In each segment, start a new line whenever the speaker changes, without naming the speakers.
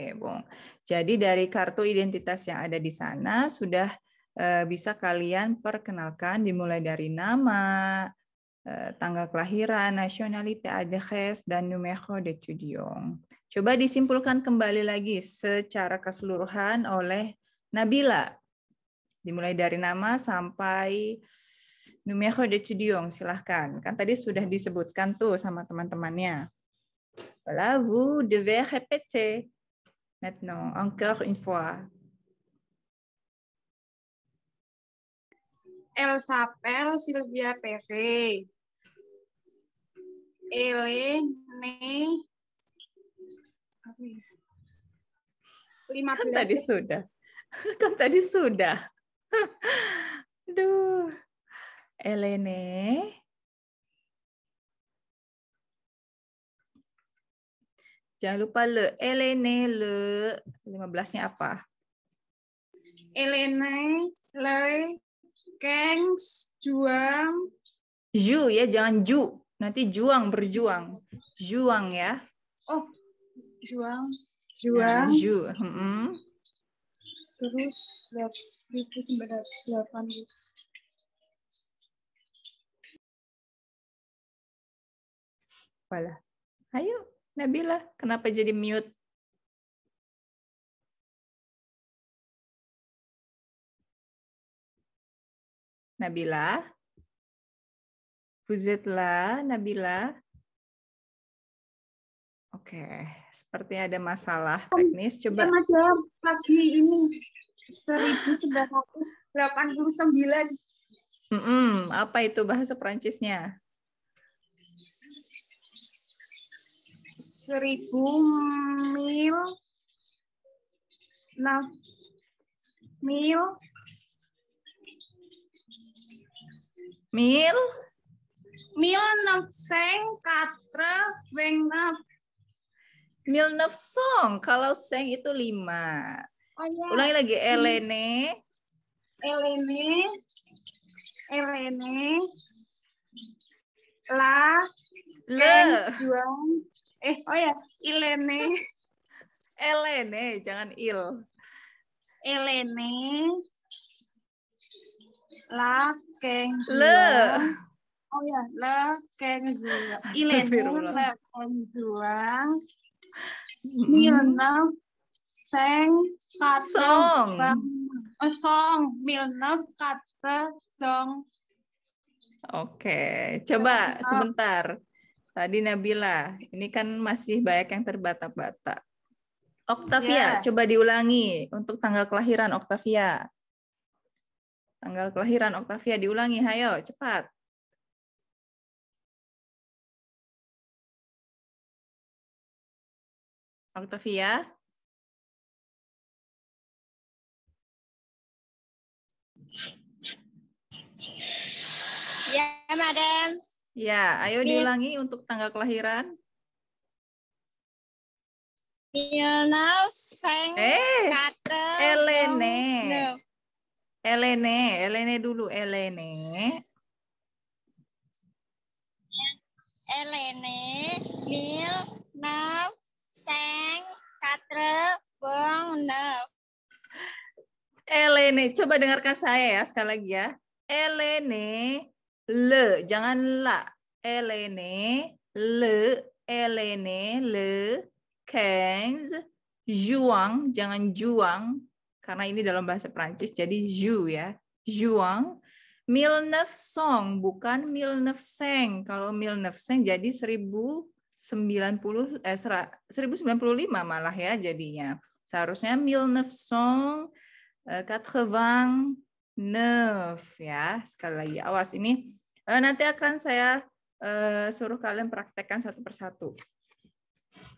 Oke, Bung. Jadi dari kartu identitas yang ada di sana sudah eh, bisa kalian perkenalkan dimulai dari nama, eh, tanggal kelahiran, nasionalitas, adres, dan numero de tudiong. Coba disimpulkan kembali lagi secara keseluruhan oleh Nabila. Dimulai dari nama sampai numero de tudiong, silahkan. Kan tadi sudah disebutkan tuh sama teman-temannya. Voilà, vous devez répéter. Maintenant, encore une fois.
Elsapel Silvia Pere. Elene. Ya? Lima kan, ya? kan tadi sudah.
Kan tadi sudah. Duh.
Elene.
Jangan lupa le. Elene le. 15-nya apa? Elene le kengs juang. Ju ya, jangan ju. Nanti juang berjuang. Juang ya.
Oh, juang. Nah,
juang. Nah, ju. Hmm -hmm.
Terus 1980. Apalah.
Ayo, Nabila, kenapa jadi mute? Nabila?
Fuzetla, Nabila? Oke, sepertinya ada masalah iya, teknis. Coba. Ya, Mas, ya, pagi ini 1989. Mm -mm. Apa itu bahasa Perancisnya? seribu mil enam
mil mil mil seng katre vengnap
mil song kalau seng itu lima
oh, ya. ulangi lagi Elene
Elene Elene
la le juang Eh, oh ya, Ilene. Elene, jangan Il. Elene. La Keng Le. Oh ya, Le Keng Zuang. Ilene Le Keng Zuang. Mm-hmm. Seng Song. Oh, song. Milne, kata Song.
Oke, coba sebentar. Tadi Nabila, ini kan masih banyak yang terbata-bata. Octavia, yeah. coba diulangi untuk tanggal kelahiran Octavia. Tanggal kelahiran Octavia diulangi, hayo cepat.
Octavia?
Ya, yeah, Madam. Ya, ayo diulangi untuk tanggal kelahiran.
Milna Seng eh,
Kate Elene. Elene, Elene dulu Elene.
Elene Mil Nau Seng
Katre Bong Nau. Elene, coba dengarkan saya ya sekali lagi ya. Elene le, jangan la. Elene, le, Elene, le, Kens, juang, jangan juang, karena ini dalam bahasa Prancis, jadi ju ya, juang. Milneuf song, bukan Milneuf seng. Kalau Milneuf seng jadi seribu sembilan puluh eh seribu sembilan puluh lima malah ya jadinya. Seharusnya Milneuf song 89 eh, ya. Sekali lagi awas ini Eh, nanti akan saya eh, suruh kalian praktekkan satu persatu.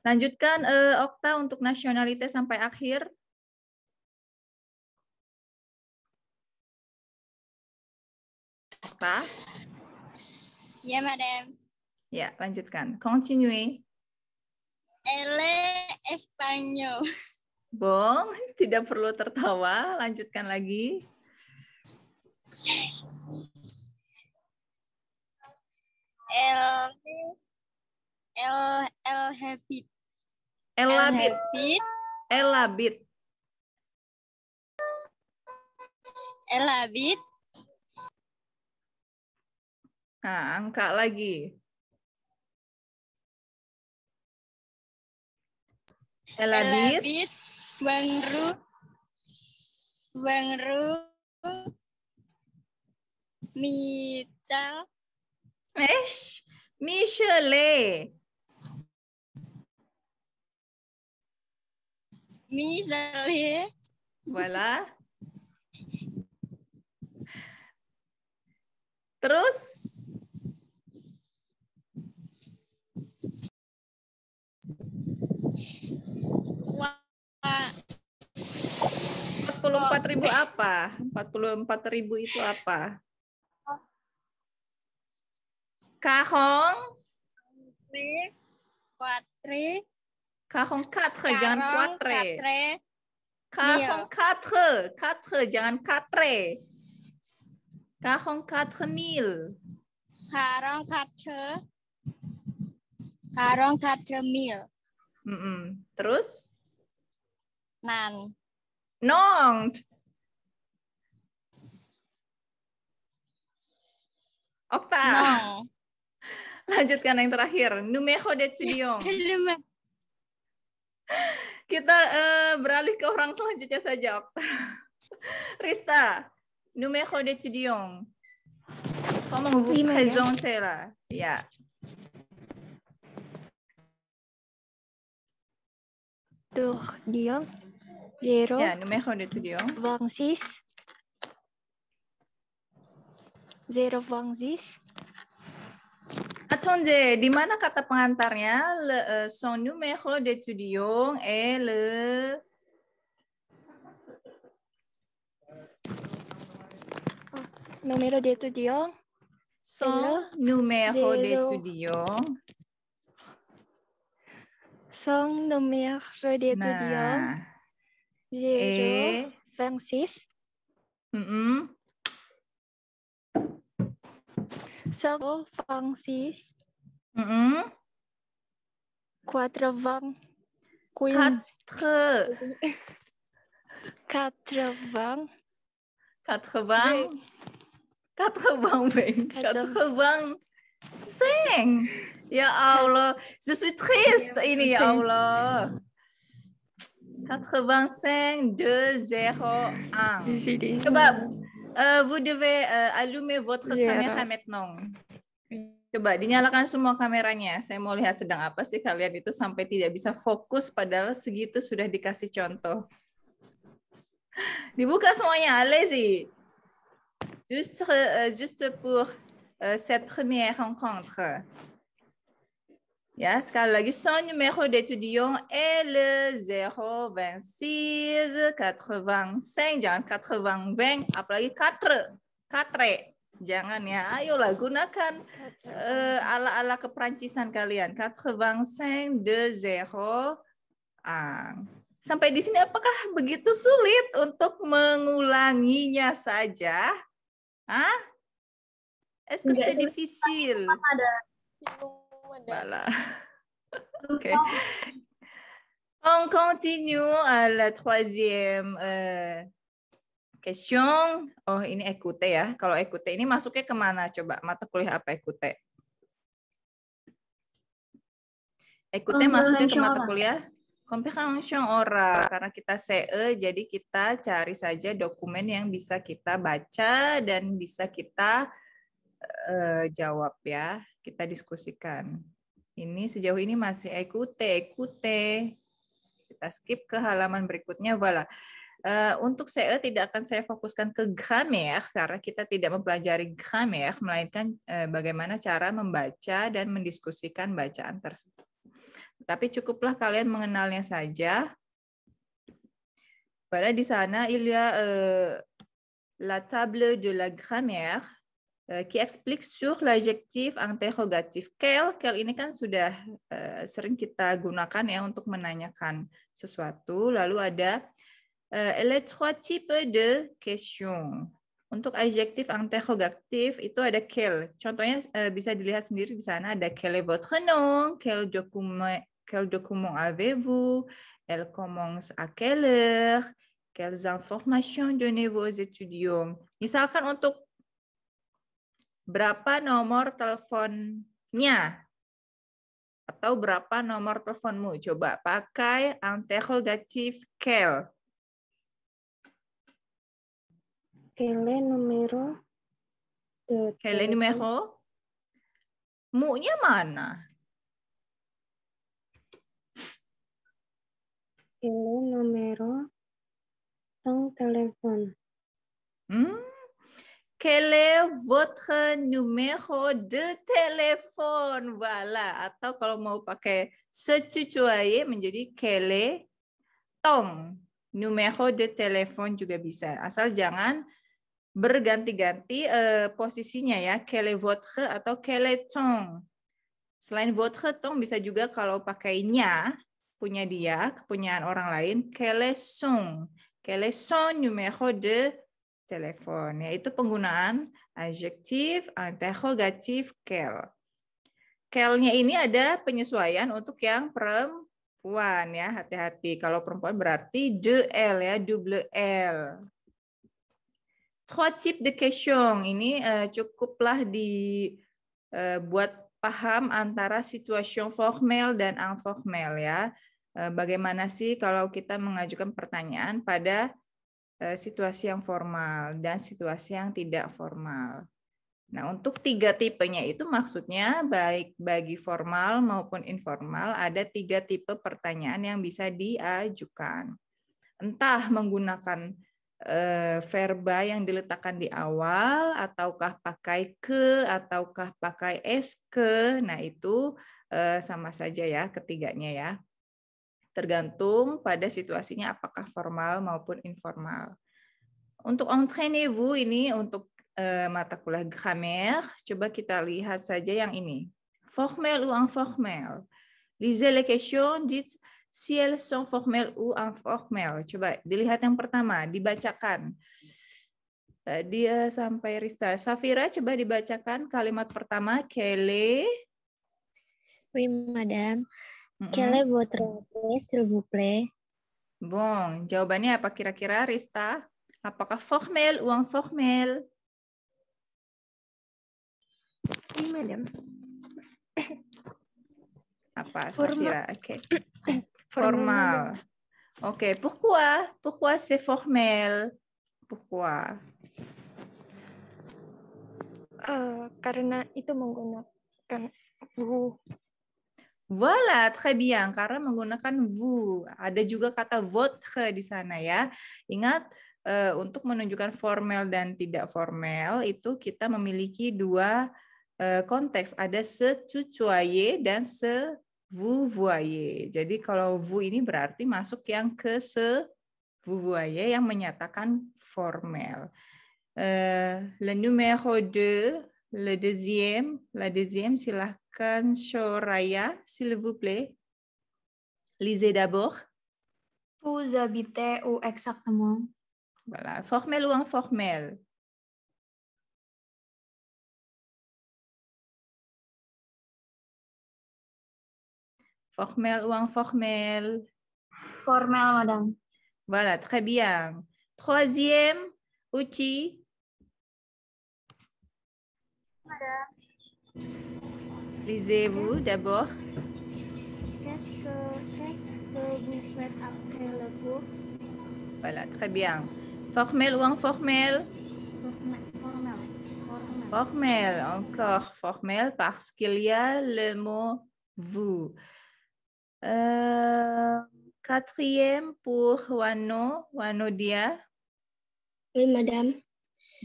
Lanjutkan eh, Okta untuk nasionalitas sampai akhir. Okta. Ya, Madam. Ya, lanjutkan. Continue.
Ele Espanyol.
Bong, tidak perlu tertawa. Lanjutkan lagi.
El El El Habit. L habit. L habit. Nah, angka lagi.
L Elabit. Wangru. Wangru. Mical.
Mich, Michele. Michele. Voilà. Terus? Empat puluh empat ribu apa? Empat puluh empat ribu itu apa? ค่าของเรกวาเตรค่าของค่าเธอยันควาเตรค่าของค่าเธอค่าเธอยันค่าเตรค่าของค่าเธอมิลค่าร้องค่าเธอค่าร้องค่าเธอมิลอืม terus นั่นน้องออกตา lanjutkan yang terakhir. Numeho de Chudiong. Kita uh, beralih ke orang selanjutnya saja. Rista, numeho de Chudiong. Kamu vous présentez là? Ya. Tuh Dion, Zero. Ya, numeho de Chudiong. Zero. Zero Attendez, di mana kata pengantarnya? Le, uh, son numéro d'étudiant et le... Oh, numéro d'étudiant. Son
numéro d'étudiant. Son numéro d'étudiant. Nah. et... 26. Mm -hmm. example fungsi mm -hmm. quatrevang
queen quatre quatrevang quatrevang quatrevang cinq ya Allah je suis triste ya, ini ya Allah 85 201 coba uh, vous devez uh, allumer votre yeah. caméra maintenant. Coba dinyalakan semua kameranya. Saya mau lihat sedang apa sih kalian itu sampai tidak bisa fokus padahal segitu sudah dikasih contoh. Dibuka semuanya, allez-y. Juste, uh, juste pour uh, cette première rencontre. Ya, sekali lagi, son numéro d'étudiant est le 026 85. Jangan 80, apalagi 4. 4. Jangan ya. Ayolah, gunakan eh, ala-ala uh, keprancisan kalian. 85 de Sampai di sini apakah begitu sulit untuk mengulanginya saja? Hah? Est-ce que c'est difficile? Ada Voilà. OK. On continue à la troisième euh, question. Oh, ini ekute ya. Kalau ekute ini masuknya kemana? Coba mata kuliah apa ekute? Ekute masuknya ke mata kuliah comprehension ora karena kita CE jadi kita cari saja dokumen yang bisa kita baca dan bisa kita uh, jawab ya kita diskusikan. Ini sejauh ini masih ekute, ekute. Kita skip ke halaman berikutnya. Voilà. Uh, eh, untuk saya e e tidak akan saya fokuskan ke grammar karena kita tidak mempelajari grammar melainkan uh, bagaimana cara membaca dan mendiskusikan bacaan tersebut. Tapi cukuplah kalian mengenalnya saja. Pada di sana il y a uh, eh, la table de la grammaire Eh, qui explique sur l'adjectif interrogatif. Quel, quel ini kan sudah uh, sering kita gunakan ya untuk menanyakan sesuatu. Lalu ada uh, les trois types de questions. Untuk adjektif interrogatif itu ada quel. Contohnya uh, bisa dilihat sendiri di sana ada quel est votre nom, quel document, quel document avez-vous, elle commence à quelle heure, quelles informations donnez-vous aux étudiants. Misalkan untuk berapa nomor teleponnya atau berapa nomor teleponmu. Coba pakai interrogatif quel. Quelle numero de numero? Mu-nya mana? Quelle numero tong telepon. Hmm? Quel est votre numéro de téléphone? Voilà. Atau kalau mau pakai secucuaye menjadi quel est ton numéro de téléphone juga bisa. Asal jangan berganti-ganti uh, posisinya ya. Quel est votre atau quel est ton? Selain votre, ton bisa juga kalau pakainya punya dia, kepunyaan orang lain. Quel est son? Quel est son numéro de telepon, yaitu penggunaan adjektif, interrogatif, kel. Kelnya ini ada penyesuaian untuk yang perempuan ya, hati-hati. Kalau perempuan berarti de l ya, double l. Trois types de question ini uh, cukuplah dibuat eh, uh, paham antara situasi formal dan informal ya. Eh, bagaimana sih kalau kita mengajukan pertanyaan pada Eh, situasi yang formal dan situasi yang tidak formal. Nah, untuk tiga tipenya itu maksudnya baik bagi formal maupun informal ada tiga tipe pertanyaan yang bisa diajukan. Entah menggunakan eh, verba yang diletakkan di awal, ataukah pakai ke, ataukah pakai es ke. Nah, itu eh, sama saja ya ketiganya ya tergantung pada situasinya apakah formal maupun informal. Untuk entraînez-vous ini untuk uh, mata kuliah grammaire, coba kita lihat saja yang ini. Formel ou informel. Lisez les questions, dites si elles sont formelles ou informelles. Coba dilihat yang pertama, dibacakan. Tadi eh, sampai Rista. Safira, coba dibacakan kalimat pertama. Kelly. Oui, madame buat votre s'il vous plaît? Bon, jawabannya apa kira-kira Rista? Apakah ya? formal, uang formal? Si, madam. Apa, Safira? Oke. Okay. Formal. Oke, okay. pourquoi? Pourquoi c'est formal? Pourquoi? Uh, eh, karena itu menggunakan bu Voilà, très bien. Karena menggunakan vous. Ada juga kata votre di sana ya. Ingat, eh, untuk menunjukkan formal dan tidak formal, itu kita memiliki dua eh, konteks. Ada se tutoyer dan se vous voyez. Jadi kalau vu ini berarti masuk yang ke se vous voyez yang menyatakan formal. Uh, eh, le numéro 2 Le deuxième, la deuxième, s'il vous plaît. Lisez d'abord. Vous habitez où exactement? Voilà,
formel ou informel? Formel ou informel?
Formel, madame. Voilà, très bien. Troisième outil, Lisez-vous d'abord.
Qu'est-ce que, vous faites après le cours
Voilà, très bien. Formel ou informel Formel. Formel, encore formel parce qu'il y a le mot vous. Euh, quatrième pour Wano, Wano Dia. Oui, madame.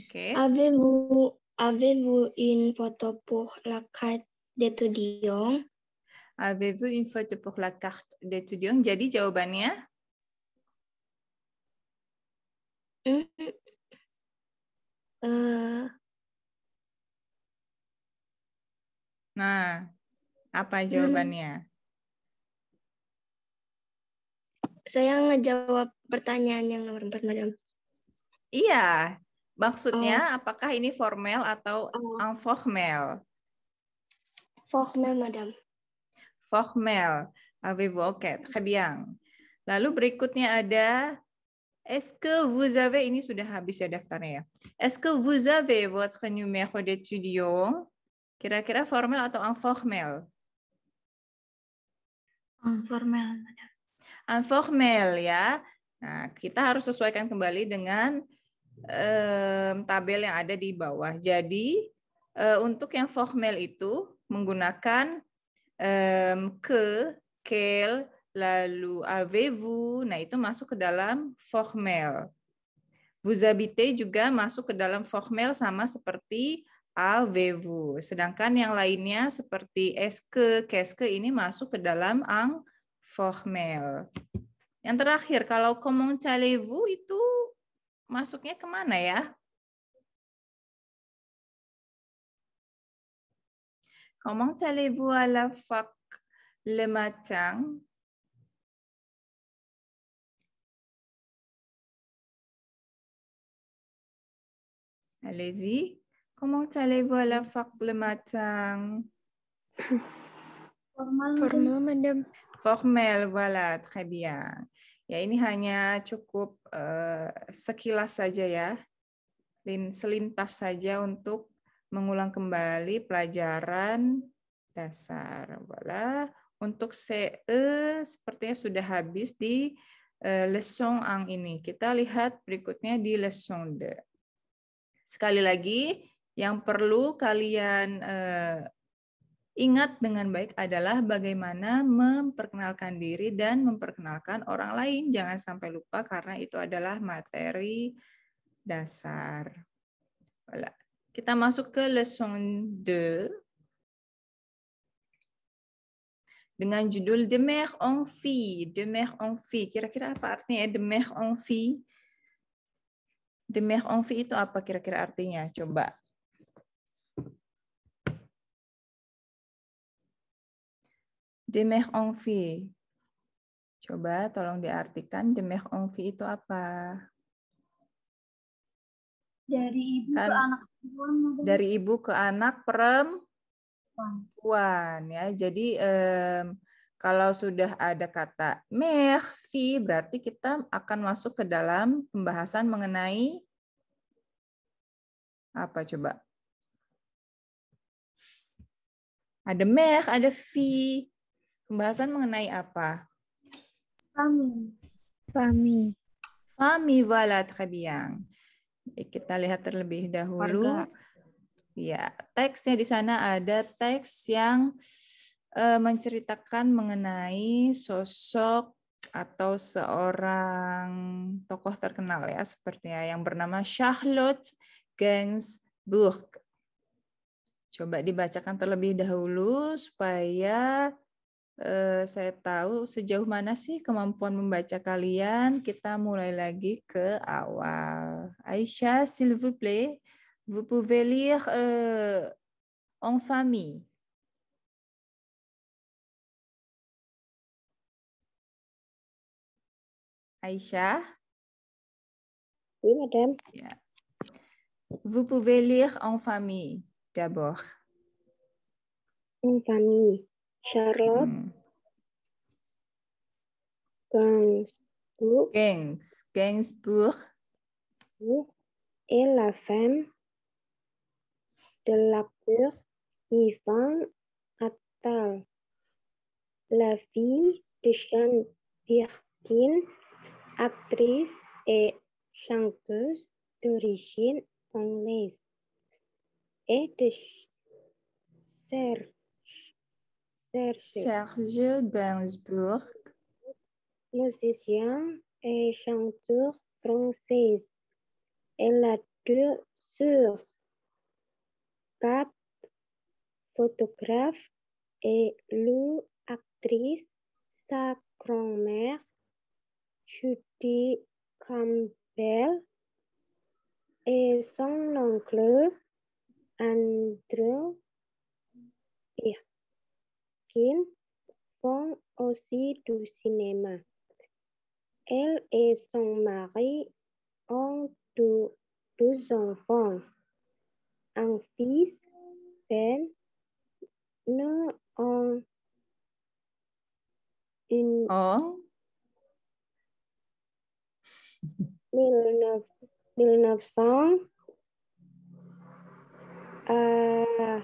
Okay.
Avez-vous Avez-vous une photo pour
la carte d'étudiant? Avez-vous une photo pour la carte d'étudiant? Jadi jawabannya? Mm uh. Nah, apa hmm. jawabannya? Saya ngejawab pertanyaan yang nomor 4, Madam. Iya, Maksudnya oh. apakah ini formal atau oh. informal? Formal, madam. Formal. Avez-vous Kebiang. Lalu berikutnya ada Est-ce ini sudah habis ya daftarnya ya. Est-ce que vous avez votre numéro Kira-kira formal atau informal? Informal, madam. Informal ya. Nah, kita harus sesuaikan kembali dengan um, tabel yang ada di bawah. Jadi uh, untuk yang formal itu menggunakan um, ke, kel lalu avez-vous. Nah, itu masuk ke dalam formal. Vous habitez juga masuk ke dalam formal sama seperti avez-vous. Sedangkan yang lainnya seperti est-ce, qu'est-ce ini masuk ke dalam ang formal. Yang terakhir, kalau comment allez itu masuknya
kemana ya? Comment allez-vous à la fac le matin?
Allez-y. Comment allez-vous à la fac le matin? Formal, Formal, madame. Formel, voilà, très bien. Ya, ini hanya cukup uh, sekilas saja ya, selintas saja untuk mengulang kembali pelajaran dasar. Voilà. Untuk CE sepertinya sudah habis di uh, eh, lesson ang ini. Kita lihat berikutnya di lesson de. Sekali lagi, yang perlu kalian uh, Ingat dengan baik adalah bagaimana memperkenalkan diri dan memperkenalkan orang lain. Jangan sampai lupa karena itu adalah materi dasar. Voilà. Kita masuk ke lesson 2 dengan judul De mer en vie. De mer en vie. Kira-kira apa artinya ya? De mer en vie? De mer en vie itu apa kira-kira artinya? Coba Jemeh ongfi. Coba tolong diartikan jemeh ongfi itu apa? Dari ibu kan, ke anak
perempuan. Dari
ibu ke anak perempuan ya. Jadi um, kalau sudah ada kata meh, fi berarti kita akan masuk ke dalam pembahasan mengenai apa coba? Ada meh, ada fi. Pembahasan mengenai apa? Fami. Fami. Fami wala très Kita lihat terlebih dahulu. Warga. Ya, teksnya di sana ada teks yang e, menceritakan mengenai sosok atau seorang tokoh terkenal ya sepertinya yang bernama Charlotte Gainsbourg. Coba dibacakan terlebih dahulu supaya Eh, saya tahu sejauh mana sih kemampuan membaca kalian. Kita mulai lagi ke awal. Aisyah, s'il vous plaît, vous pouvez lire uh, en famille.
Aisyah? Oui, madame.
Yeah. Vous pouvez lire en famille d'abord. En famille. Charlotte. Gainsbourg. Hmm. Gains, Gainsbourg. Et la femme de l'acteur
Ivan Attal. La fille de Jean Birkin, actrice et chanteuse d'origine anglaise, et de Serge Serge Gainsbourg, musicien et chanteur français. Elle a deux sœurs, quatre photographes et l'actrice, actrice, sa grand-mère, Judy Campbell, et son oncle, Andrew. Et Jean vont aussi du cinéma. Elle et son mari ont deux, deux enfants, un fils, Ben, nous ont une... Oh. 1900 à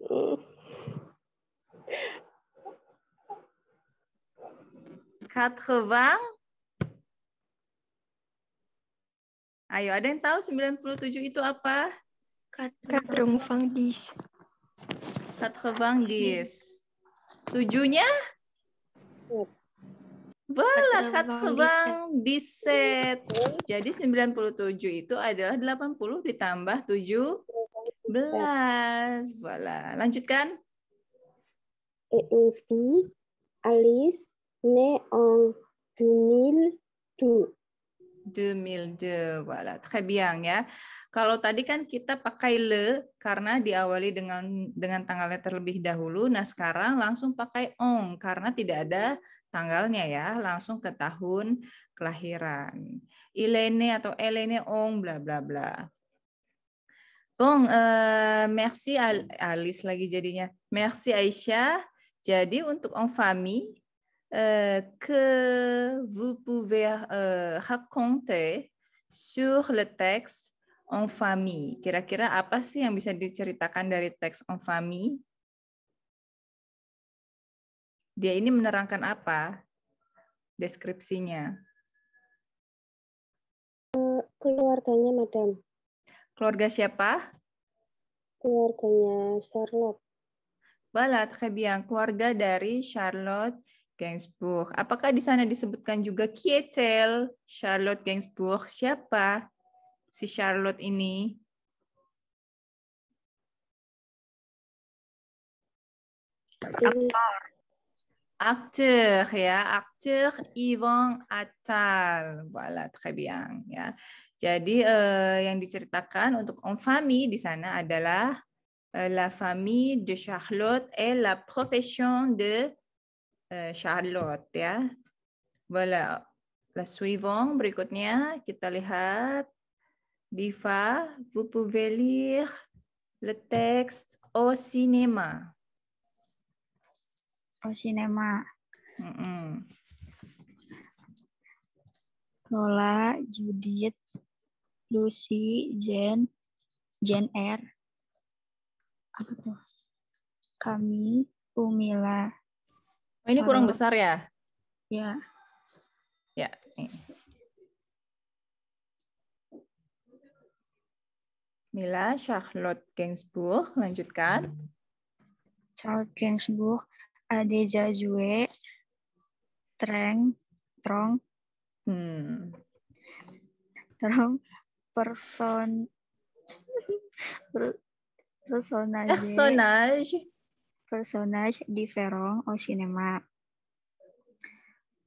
80 Ayo, ada yang tahu 97 itu apa? Katrongfang dis. Katrongfang dis. Tujuhnya? Bola katrongfang diset. Jadi 97 itu adalah 80 ditambah 7 belas. Voilà. Lanjutkan. Et une fille, Alice, née en 2002. 2002. Voilà, très bien ya. Kalau tadi kan kita pakai le karena diawali dengan dengan tanggalnya terlebih dahulu. Nah, sekarang langsung pakai on karena tidak ada tanggalnya ya, langsung ke tahun kelahiran. Ilene atau Elene on bla bla bla. Bung, uh, eh, merci Al Alis lagi jadinya. Merci Aisyah. Jadi untuk Om Fami, uh, eh, que vous pouvez uh, raconter sur le texte Om Fami. Kira-kira apa sih yang bisa diceritakan dari teks Om Fami? Dia ini menerangkan apa deskripsinya? Keluarganya, Madam. Keluarga siapa? Keluarganya Charlotte. Bala Trebian, keluarga dari Charlotte Gainsbourg. Apakah di sana disebutkan juga Kietel Charlotte Gainsbourg? Siapa si Charlotte ini? Aktor. Acteur ya, acteur ivong atal Voilà, très bien ya. Jadi eh, yang diceritakan untuk on Fami di sana adalah eh, la famille de Charlotte et la profession de eh, Charlotte ya. Voilà. La suivante berikutnya kita lihat Diva, vous pouvez lire le texte au cinéma. Oh, cinema. Mm -mm.
Lola, Judith, Lucy, Jen, Jen R. Apa tuh? Kami, Umila. Oh, ini kurang kurang besar ya? Ya.
Ya, ini. Mila Charlotte Gainsbourg, lanjutkan. Charlotte Gainsbourg, ada Jazue, Treng, Trong,
hmm. Trong, Person, Personage, Personage, Personage di Ferong o oh, Cinema.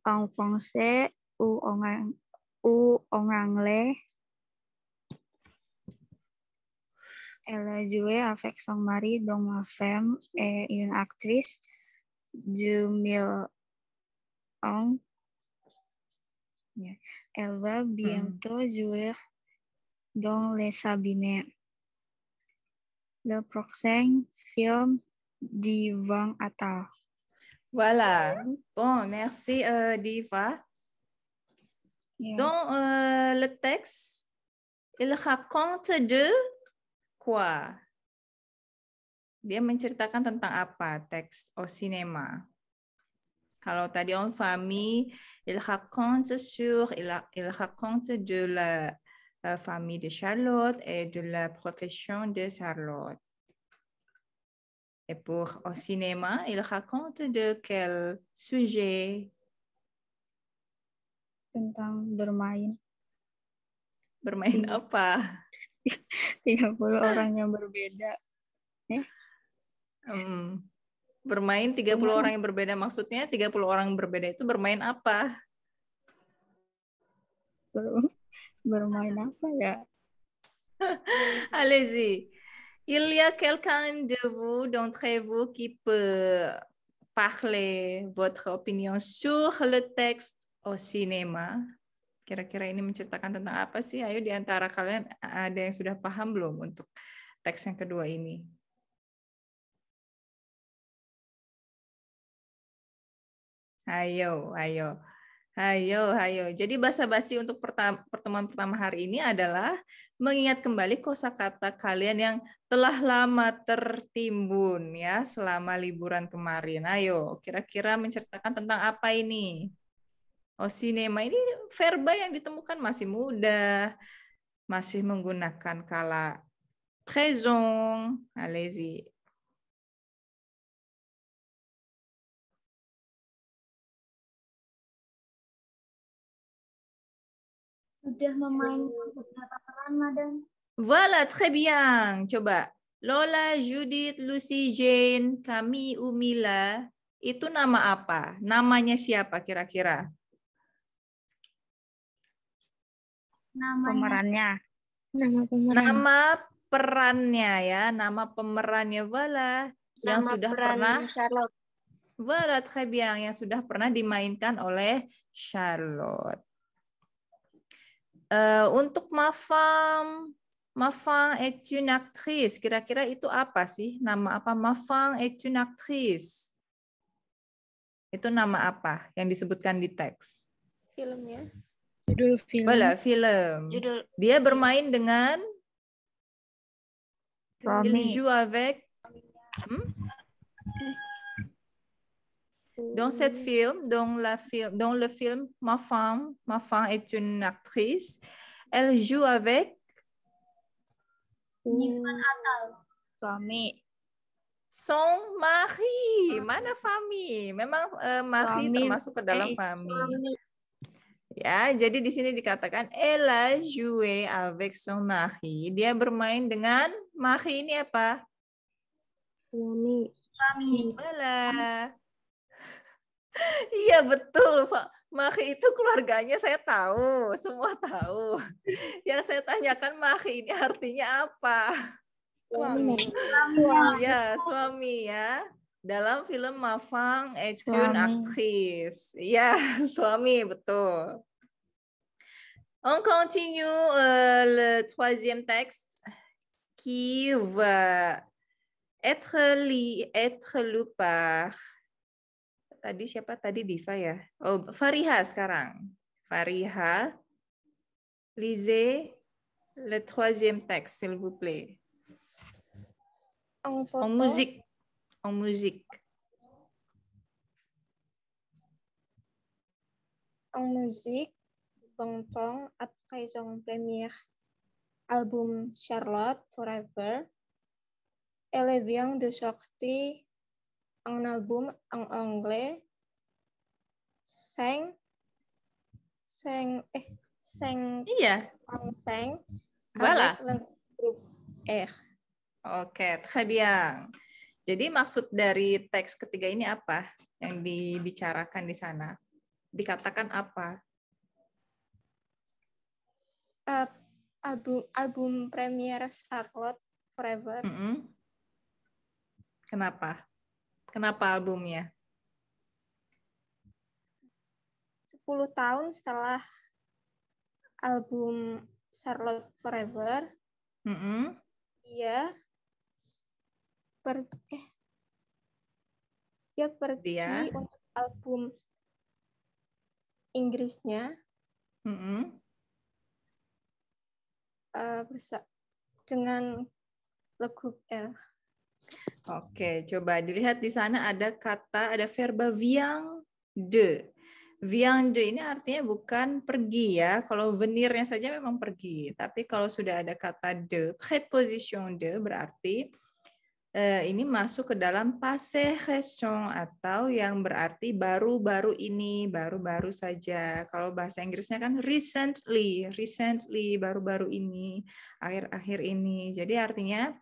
En français U Ongang, U en anglais, Elle jouait avec son mari Dong ma Fem, et eh une Actress, 2001, elle va bientôt hmm. jouer dans les Sabinets, Le prochain film d'Ivan
atta. Voilà. Bon, merci euh, Diva. Dans euh, le texte, il raconte de quoi dia menceritakan tentang apa teks O oh, Cinema. Kalau tadi on famille, il raconte sur, il, il raconte de la famille de Charlotte et de la profession de Charlotte. Et pour au cinéma, il raconte de quel sujet
Tentang bermain.
Bermain apa?
30 orang yang
berbeda. Eh, Hmm. Bermain 30 hmm. orang yang berbeda maksudnya 30 orang yang berbeda itu bermain apa? bermain apa ya? Allez-y. Il y a quelqu'un de vous, d'entre vous, qui peut parler votre opinion sur le texte au cinéma. Kira-kira ini menceritakan tentang apa sih? Ayo di antara kalian ada yang sudah paham belum untuk teks yang kedua ini? Ayo, ayo, ayo, ayo. Jadi bahasa basi untuk pertemuan pertama hari ini adalah mengingat kembali kosakata kalian yang telah lama tertimbun ya selama liburan kemarin. Ayo, kira-kira menceritakan tentang apa ini? Oh, sinema ini verba yang ditemukan masih muda, masih menggunakan kala présent. Allez-y.
Sudah memainkan beberapa peran, Madam.
Voilà, très bien. Coba. Lola, Judith, Lucy, Jane, kami, Umila, itu nama apa? Namanya siapa kira-kira?
nama Pemerannya.
Nama pemerannya Nama perannya ya, nama pemerannya Vala yang sudah pernah Charlotte. très bien. yang sudah pernah dimainkan oleh Charlotte. Eh, untuk Mafam Mafang et une actrice. Kira-kira itu apa sih? Nama apa? Mafang et une actrice. Itu nama apa yang disebutkan di teks? Filmnya. Judul film. Bola, film. Judul. Dia bermain dengan
Rami. Il joue
avec hmm? hmm.
Dans cette mmh.
film, dans, la film, dans le film, ma femme, ma femme est une actrice. Elle joue avec Son mari, mana Fami? Memang uh, mari termasuk ke dalam eh, Fami. Ya, jadi di sini dikatakan Ella joue avec son mari. Dia bermain dengan mari ini apa? Suami. Suami. Iya betul, Pak. Mahi itu keluarganya saya tahu, semua tahu. Yang saya tanyakan Mahi ini artinya apa? Suami. ya suami ya. Dalam film Mafang Ejun Aktris. Iya, suami betul. On continue uh, le troisième texte qui va être lié, être lu par tadi siapa tadi Diva ya? Oh, Fariha sekarang. Fariha, Lize le troisième texte, s'il vous plaît. En, en musique. En musique. En musique,
Bangtong, après son premier album Charlotte Forever, elle vient de sortir ang album ang angle seng,
seng, eh, seng, iya, ang seng, voilà. grup Oke, très bien. Jadi maksud dari teks ketiga ini apa yang dibicarakan di sana? Dikatakan apa?
Uh, album album premier Charlotte Forever. Mm
-hmm. Kenapa? Kenapa albumnya?
10 tahun setelah album Charlotte Forever, mm -hmm. dia per eh dia pergi dia. untuk album Inggrisnya mm -hmm. uh, dengan logo eh,
Oke, coba dilihat di sana ada kata, ada verba viang de. Viang de ini artinya bukan pergi ya. Kalau venirnya saja memang pergi. Tapi kalau sudah ada kata de, preposition de berarti eh, ini masuk ke dalam passé récent atau yang berarti baru-baru ini, baru-baru saja. Kalau bahasa Inggrisnya kan recently, recently, baru-baru ini, akhir-akhir ini. Jadi artinya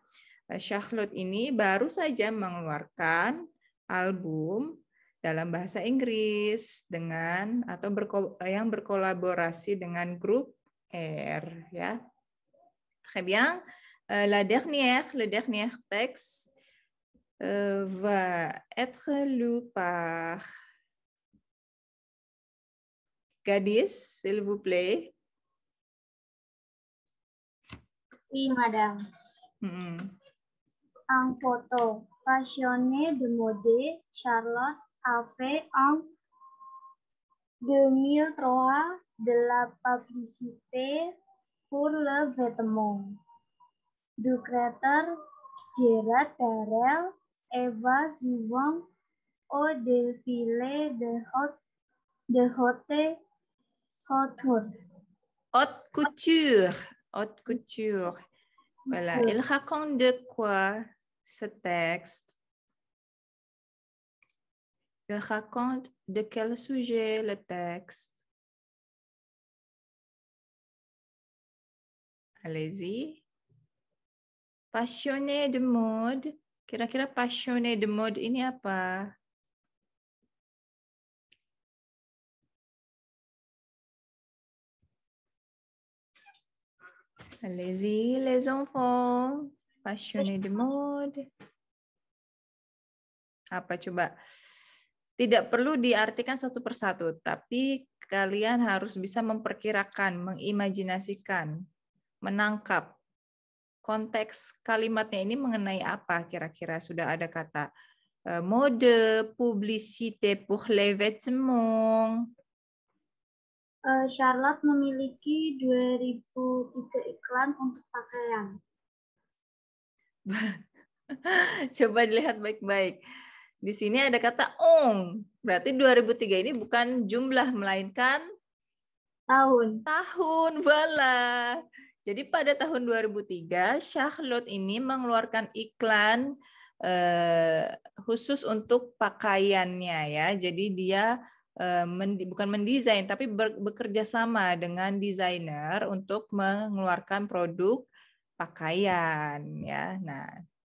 Eh, Syahlot ini baru saja mengeluarkan album dalam bahasa Inggris dengan atau berko, yang berkolaborasi dengan grup R ya. Très bien. Euh, la dernière, le dernier texte euh, va être lu par Gadis, s'il vous plaît.
Oui, madame. -hmm. Un photo. passionné de mode, Charlotte a fait en 2003 de la publicité pour le vêtement. Du créateur Gérard Terrell, Eva va souvent au défilé de haute de haute,
couture. Haute couture. Voilà. il raconte de quoi ce texte. Il raconte de quel sujet le texte.
Allez-y. Passionné de mode. Qu'est-ce que passionné de mode Il n'y a pas. Allez-y, les
enfants. passionate de mode. Apa coba? Tidak perlu diartikan satu persatu, tapi kalian harus bisa memperkirakan, mengimajinasikan, menangkap konteks kalimatnya ini mengenai apa kira-kira sudah ada kata eh, mode, publicité pour les vêtements.
Eh, Charlotte memiliki 2003 iklan untuk pakaian.
Coba dilihat baik-baik. Di sini ada kata ong. Berarti 2003 ini bukan jumlah melainkan tahun. Tahun, bala. Jadi pada tahun 2003 Charlotte ini mengeluarkan iklan eh, khusus untuk pakaiannya ya. Jadi dia eh, mendi, bukan mendesain tapi bekerja sama dengan desainer untuk mengeluarkan produk pakaian ya. Nah,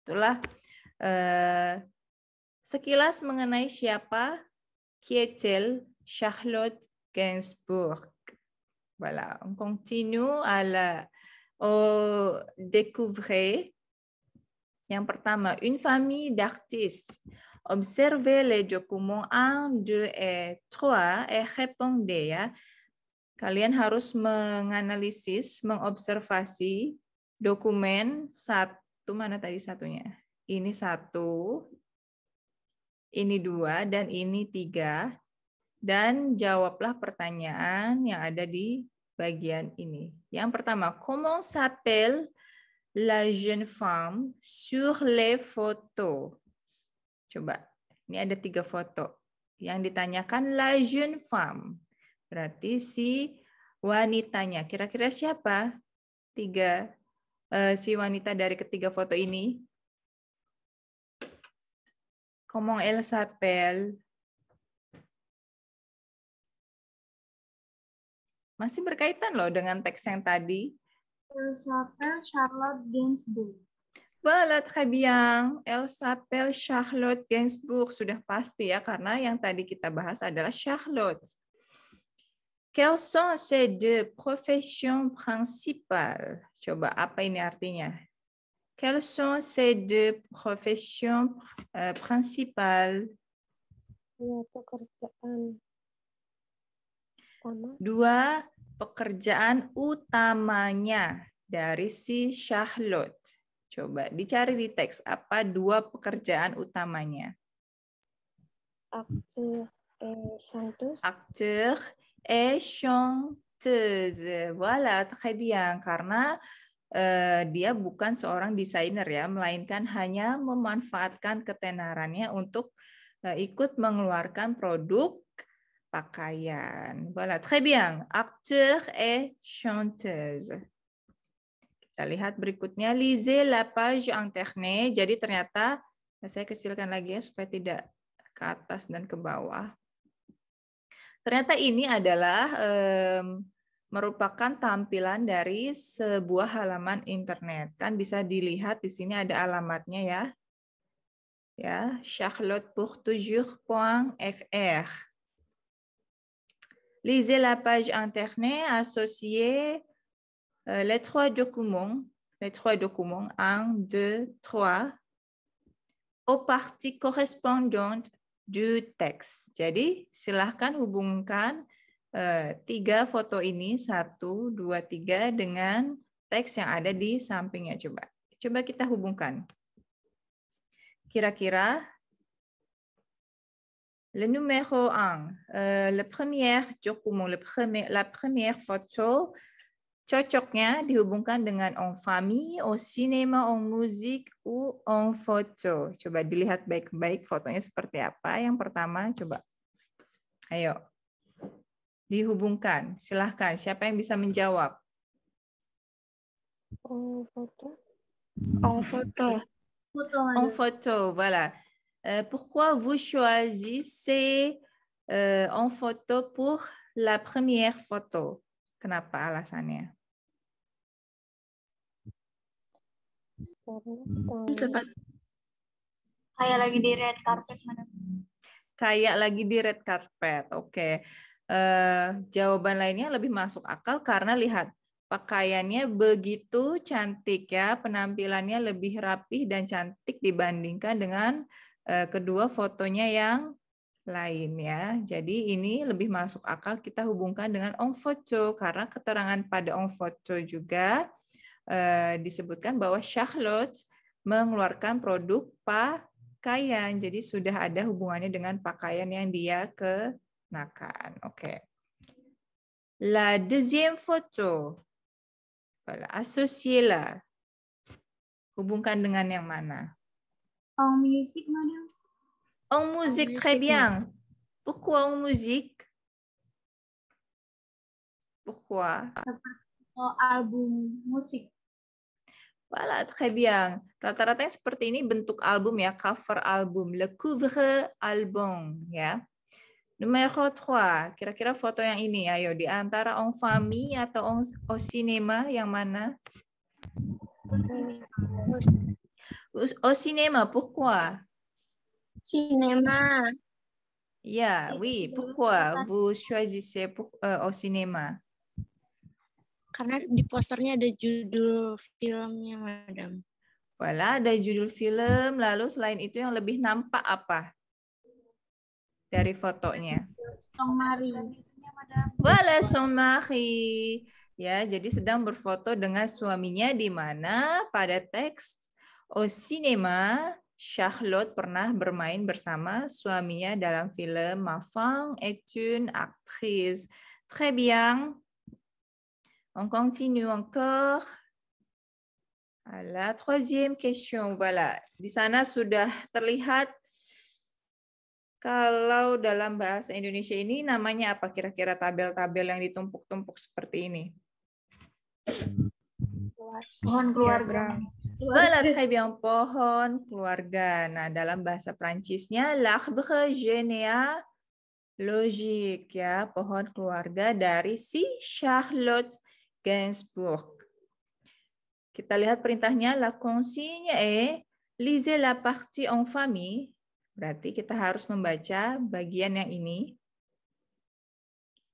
itulah eh, sekilas mengenai siapa Kietel Charlotte Gainsbourg. Voilà, on continue à la, au découvrir. Yang pertama, une famille d'artistes. Observez les documents 1, 2, et 3 et répondez ya. Kalian harus menganalisis, mengobservasi dokumen satu mana tadi satunya? Ini satu, ini dua, dan ini tiga. Dan jawablah pertanyaan yang ada di bagian ini. Yang pertama, comment s'appelle la jeune femme sur les photos? Coba, ini ada tiga foto. Yang ditanyakan la jeune femme. Berarti si wanitanya. Kira-kira siapa? Tiga, uh, si wanita dari ketiga foto ini? komong El
s'appelle?
Masih berkaitan loh dengan teks yang tadi.
El s'appelle Charlotte Gainsbourg.
Voilà, très bien. Elle Charlotte Gainsbourg. Sudah pasti ya, karena yang tadi kita bahas adalah Charlotte. Quelles sont ces deux professions principales? Coba apa ini artinya? Quelles sont ces deux professions euh, principales? Dua pekerjaan utama. Dua pekerjaan utamanya dari si Charlotte. Coba dicari di teks apa dua pekerjaan utamanya.
Acteur et chanteuse.
Acteur et chanteuse Voilà, très bien. Karena eh, dia bukan seorang desainer ya, melainkan hanya memanfaatkan ketenarannya untuk eh, ikut mengeluarkan produk pakaian. Voilà, très bien. Acteur et chanteuse. Kita lihat berikutnya, lisez la page interne. Jadi ternyata saya kecilkan lagi ya supaya tidak ke atas dan ke bawah. Ternyata ini adalah um, merupakan tampilan dari sebuah halaman internet. Kan bisa dilihat di sini ada alamatnya ya. Ya, Charlotte charlottepourtoujours.fr. Lisez la page internet associée euh, les trois documents, les trois documents 1 2 3 aux parties correspondantes do text. Jadi silahkan hubungkan eh, tiga foto ini, satu, dua, tiga, dengan teks yang ada di sampingnya. Coba, coba kita hubungkan. Kira-kira le numéro 1, euh, le premier, le premier, la première photo, Cocoknya dihubungkan dengan on fami, on cinema, on musik, u on foto. Coba dilihat baik-baik fotonya seperti apa. Yang pertama, coba. Ayo. Dihubungkan. Silahkan. Siapa yang bisa menjawab? On foto. On foto. on foto voilà. Euh, pourquoi vous choisissez euh, en photo pour la première photo? Kenapa alasannya?
Hmm. Cepat. Kayak lagi di red carpet mana?
Kayak lagi di red carpet. Oke. Okay. Uh, eh, jawaban lainnya lebih masuk akal karena lihat pakaiannya begitu cantik ya, penampilannya lebih rapih dan cantik dibandingkan dengan uh, kedua fotonya yang lain ya. Jadi ini lebih masuk akal kita hubungkan dengan on foto karena keterangan pada on foto juga Eh, disebutkan bahwa Charlotte mengeluarkan produk pakaian. Jadi sudah ada hubungannya dengan pakaian yang dia kenakan. Oke. Okay. La deuxième photo. Voilà, associé la Hubungkan dengan yang mana?
En musique, madame. En musique, très bien. Pourquoi en musique?
Pourquoi? Album musik.
Voilà, très bien. Rata-rata yang seperti ini bentuk album ya, cover album. Le couvre album ya. Numero 3, kira-kira foto yang ini ayo di antara on Fami atau on, o cinema yang mana? O cinema. pourquoi? Ya, Yeah, oui, pourquoi vous choisissez pour, uh, au cinéma? Karena di posternya ada judul filmnya, Madam. Wala, ada judul film, lalu selain itu yang lebih nampak apa dari fotonya? Somari. Wala somari. Ya, jadi sedang berfoto dengan suaminya di mana pada teks Oh Cinema, Charlotte pernah bermain bersama suaminya dalam film Ma femme est une actrice. Très bien. On continue encore. À la troisième question, voilà. Di sana sudah terlihat kalau dalam bahasa Indonesia ini namanya apa kira-kira tabel-tabel yang ditumpuk-tumpuk seperti ini?
Pohon keluarga.
Voilà, très bien. Pohon keluarga. Nah, dalam bahasa Prancisnya, l'arbre généalogique ya, pohon keluarga dari si Charlotte Gainsbourg. Kita lihat perintahnya, la consigne est lisez la partie en famille. Berarti kita harus membaca bagian yang ini.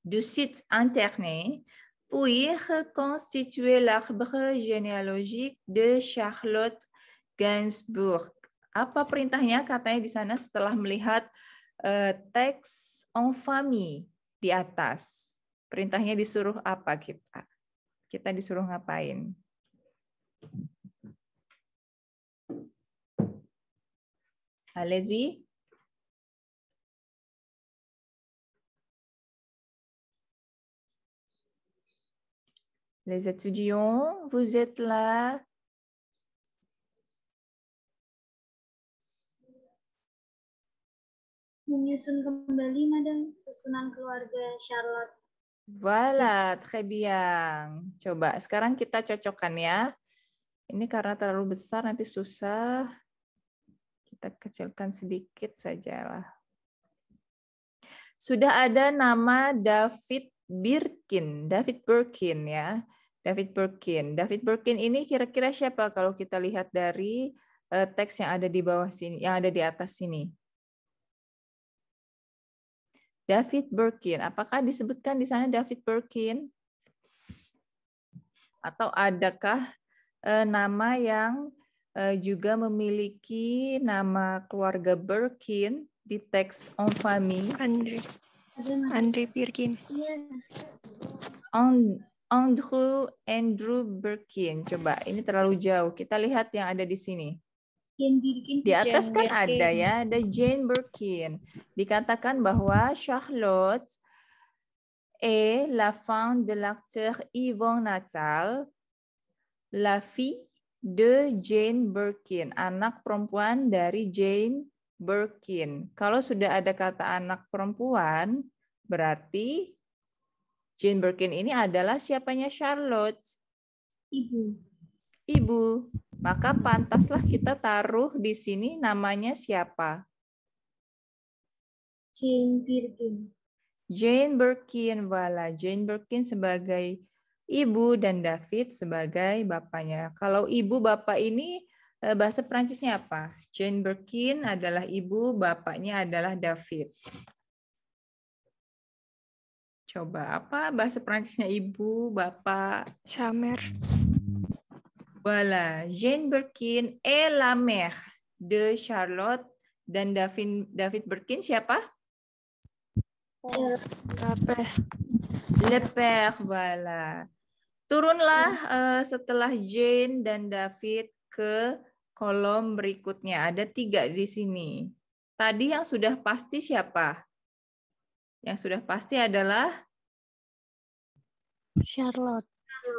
Du site internet, puis reconstituer l'arbre généalogique de Charlotte Gainsbourg. Apa perintahnya? Katanya di sana setelah melihat uh, teks en famille di atas. Perintahnya disuruh apa kita? kita disuruh ngapain. Alezi?
Les étudiants, vous êtes là
menyusun kembali madam
susunan keluarga Charlotte
Voilà, très bien. Coba sekarang kita cocokkan ya. Ini karena terlalu besar nanti susah. Kita kecilkan sedikit saja lah. Sudah ada nama David Birkin, David Birkin ya. David Birkin. David Birkin ini kira-kira siapa kalau kita lihat dari eh, teks yang ada di bawah sini, yang ada di atas sini. David Birkin. Apakah disebutkan di sana David Birkin? Atau adakah eh, nama yang eh, juga memiliki nama keluarga Birkin di teks On family? Andre. Andre Birkin. On iya. Andrew Andrew Birkin. Coba, ini terlalu jauh. Kita lihat yang ada di sini.
Jane Birkin. Di atas Jane kan Birkin. ada ya,
ada Jane Birkin. Dikatakan bahwa Charlotte e la femme de l'acteur Yvon Natal, la fille de Jane Birkin, anak perempuan dari Jane Birkin. Kalau sudah ada kata anak perempuan, berarti Jane Birkin ini adalah siapanya Charlotte? Ibu. Ibu maka pantaslah kita taruh di sini namanya siapa? Jane Birkin. Jane Birkin, wala. Jane Birkin sebagai ibu dan David sebagai bapaknya. Kalau ibu bapak ini eh, bahasa Perancisnya apa? Jane Birkin adalah ibu, bapaknya adalah David. Coba apa bahasa Perancisnya ibu, bapak? Samer. Voilà, Jane Birkin et la mère de Charlotte dan David David Birkin siapa? Le père. Le père, voilà. Turunlah uh, setelah Jane dan David ke kolom berikutnya. Ada tiga di sini. Tadi yang sudah pasti siapa? Yang sudah pasti adalah Charlotte.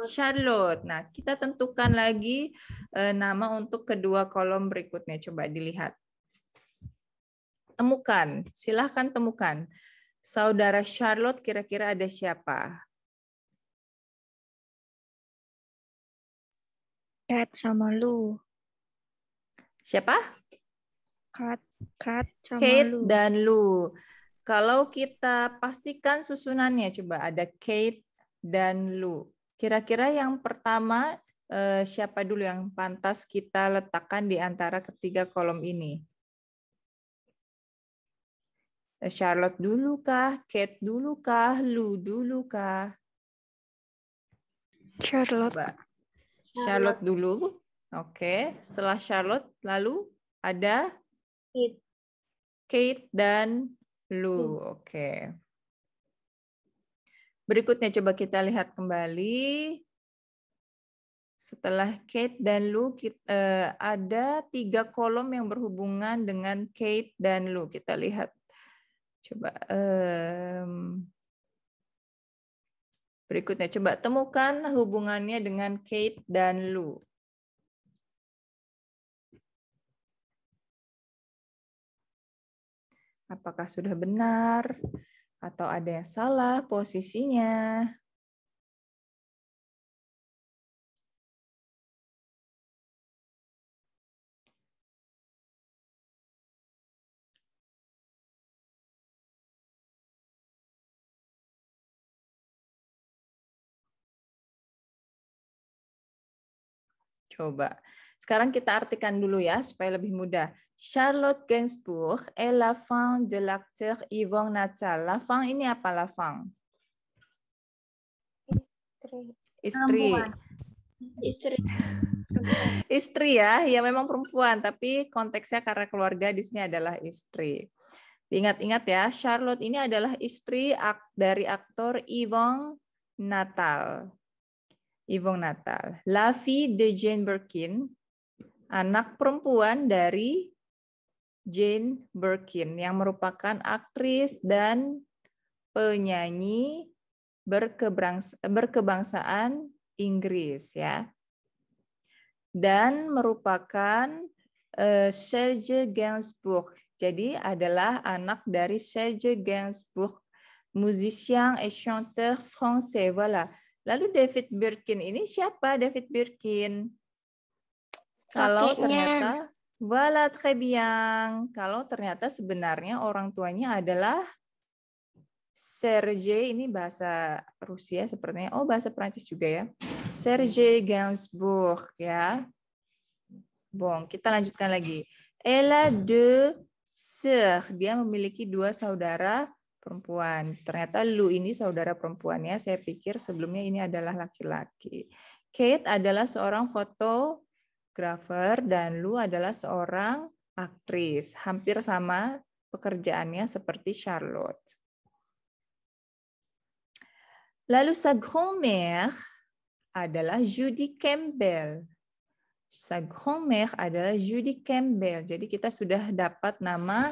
Charlotte. Nah, kita tentukan lagi uh, nama untuk kedua kolom berikutnya. Coba dilihat. Temukan, silahkan temukan. Saudara Charlotte kira-kira ada siapa?
Kat sama Lu.
Siapa? Kat, Kat sama Kate Lu. dan Lu. Kalau kita pastikan susunannya, coba ada Kate dan Lu. Kira-kira yang pertama eh, siapa dulu yang pantas kita letakkan di antara ketiga kolom ini? Eh, Charlotte dulu kah? Kate dulu kah? Lu dulu kah? Charlotte. Charlotte dulu. Oke, okay. setelah Charlotte lalu ada Kate, Kate dan Lu. Oke. Okay. Berikutnya coba kita lihat kembali. Setelah Kate dan Lu, kita, uh, eh, ada tiga kolom yang berhubungan dengan Kate dan Lu. Kita lihat. Coba. Um, berikutnya, coba temukan hubungannya dengan Kate dan Lu.
Apakah sudah benar? atau ada yang salah posisinya.
Coba sekarang kita artikan dulu ya, supaya lebih mudah. Charlotte Gainsbourg est la femme de l'acteur Yvon Natal. La femme ini apa la femme? Istri. Istri. Istri. istri ya, ya memang perempuan, tapi konteksnya karena keluarga di sini adalah istri. Ingat-ingat ya, Charlotte ini adalah istri dari aktor Yvonne Natal. Yvonne Natal. La fille de Jane Birkin anak perempuan dari Jane Birkin yang merupakan aktris dan penyanyi berkebangsaan Inggris ya. Dan merupakan uh, Serge Gainsbourg. Jadi adalah anak dari Serge Gainsbourg, musisi et chanteur français. Voilà. Lalu David Birkin ini siapa David Birkin?
Kalau Kakeknya. ternyata
Voilà, très bien. Kalau ternyata sebenarnya orang tuanya adalah Sergei, ini bahasa Rusia sepertinya. Oh, bahasa Prancis juga ya. Sergei Gainsbourg ya. Bon, kita lanjutkan lagi. Ella de Sir, dia memiliki dua saudara perempuan. Ternyata Lu ini saudara perempuannya. Saya pikir sebelumnya ini adalah laki-laki. Kate adalah seorang foto grafer dan lu adalah seorang aktris. Hampir sama pekerjaannya seperti Charlotte. Lalu sa grand-mère adalah Judy Campbell. Sa grand-mère adalah Judy Campbell. Jadi kita sudah dapat nama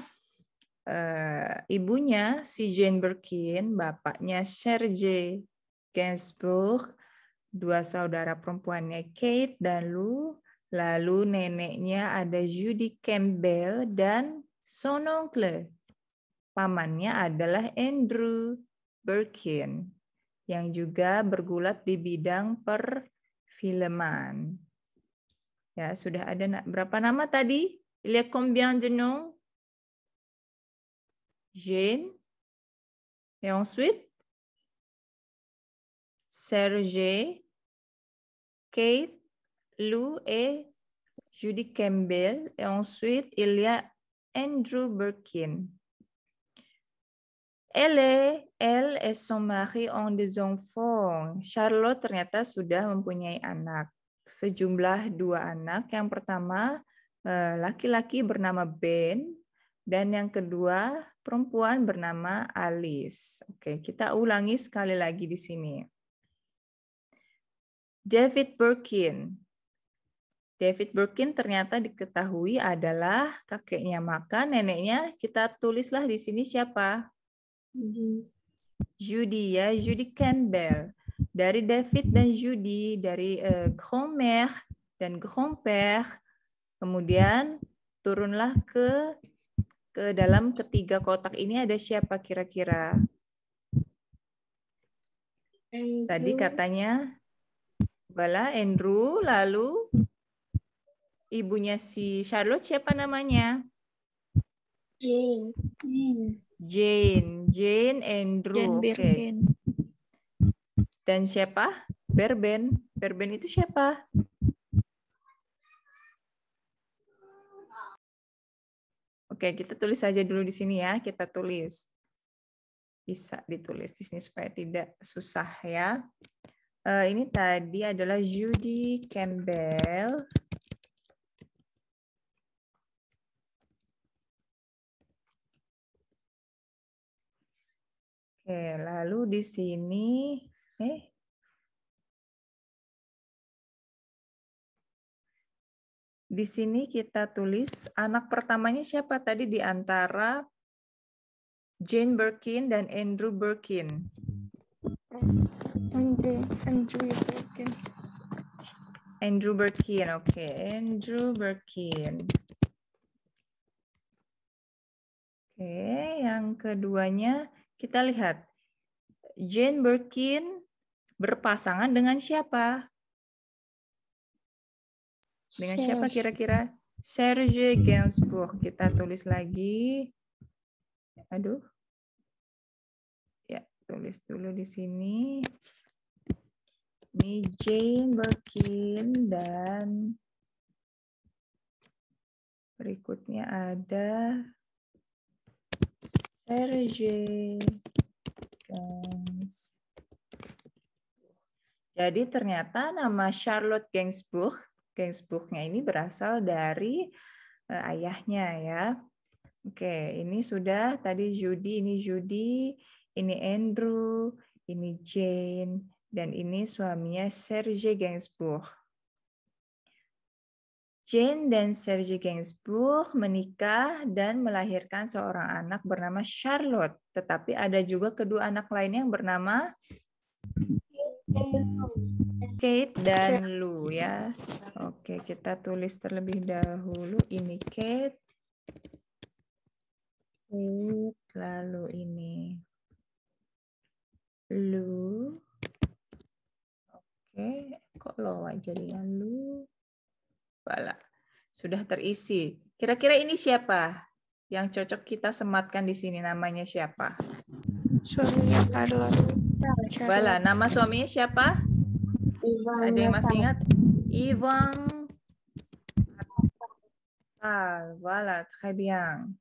uh, ibunya si Jane Birkin, bapaknya Serge Gainsbourg, dua saudara perempuannya Kate dan Lou, Lalu neneknya ada Judy Campbell dan Sonongle. Pamannya adalah Andrew Birkin yang juga bergulat di bidang perfilman. Ya, sudah ada na berapa nama tadi? Il y a combien de noms?
Jane, Et ensuite,
Serge, Kate, Lou et Judy Campbell. Et ensuite, il y a Andrew Birkin. Elle, est, elle et son mari ont des enfants. Charlotte ternyata sudah mempunyai anak. Sejumlah dua anak. Yang pertama, eh, laki-laki bernama Ben. Dan yang kedua, perempuan bernama Alice. Oke, kita ulangi sekali lagi di sini. David Birkin, David Birkin ternyata diketahui adalah kakeknya, maka neneknya kita tulislah di sini siapa? Judy. Judy ya, Judy Campbell. Dari David dan Judy, dari uh, grand-mère dan grand-père, kemudian turunlah ke ke dalam ketiga kotak ini ada siapa kira-kira? Tadi katanya Bala Andrew, lalu ibunya si Charlotte siapa namanya? Jane. Jane. Jane Andrew. Jane okay. Dan siapa? Berben. Berben itu siapa? Oke, kita tulis saja dulu di sini ya. Kita tulis. Bisa ditulis di sini supaya tidak susah ya. Uh, ini tadi adalah Judy Campbell
Oke, lalu di sini eh
di sini kita tulis anak pertamanya siapa tadi di antara Jane Birkin dan Andrew Birkin.
Eh, Andrew, Andrew Birkin.
Andrew Birkin, oke. Okay. Andrew Birkin. Oke, okay, yang keduanya kita lihat Jane Birkin berpasangan dengan siapa? Dengan siapa kira-kira? Serge Gainsbourg. Kita tulis lagi. Aduh. Ya, tulis dulu di sini. Ini Jane Birkin dan berikutnya ada Gens. Jadi ternyata nama Charlotte Gainsbourg, Gainsbourg-nya ini berasal dari uh, ayahnya ya. Oke, ini sudah tadi Judy, ini Judy, ini Andrew, ini Jane, dan ini suaminya Serge Gainsbourg. Jane dan Serge Gainsbourg menikah dan melahirkan seorang anak bernama Charlotte. Tetapi ada juga kedua anak lainnya yang bernama Kate dan Lou ya. Oke, kita tulis terlebih dahulu ini Kate. Kate lalu ini Lou. Oke, kok lo jadi Lou? Ya? bala. Sudah terisi. Kira-kira ini siapa yang cocok kita sematkan di sini? Namanya siapa?
Suaminya Carlos.
Bala, nama suaminya siapa? Ivan. Ada yang masih ingat? Ivan. Ah, voilà, très bien.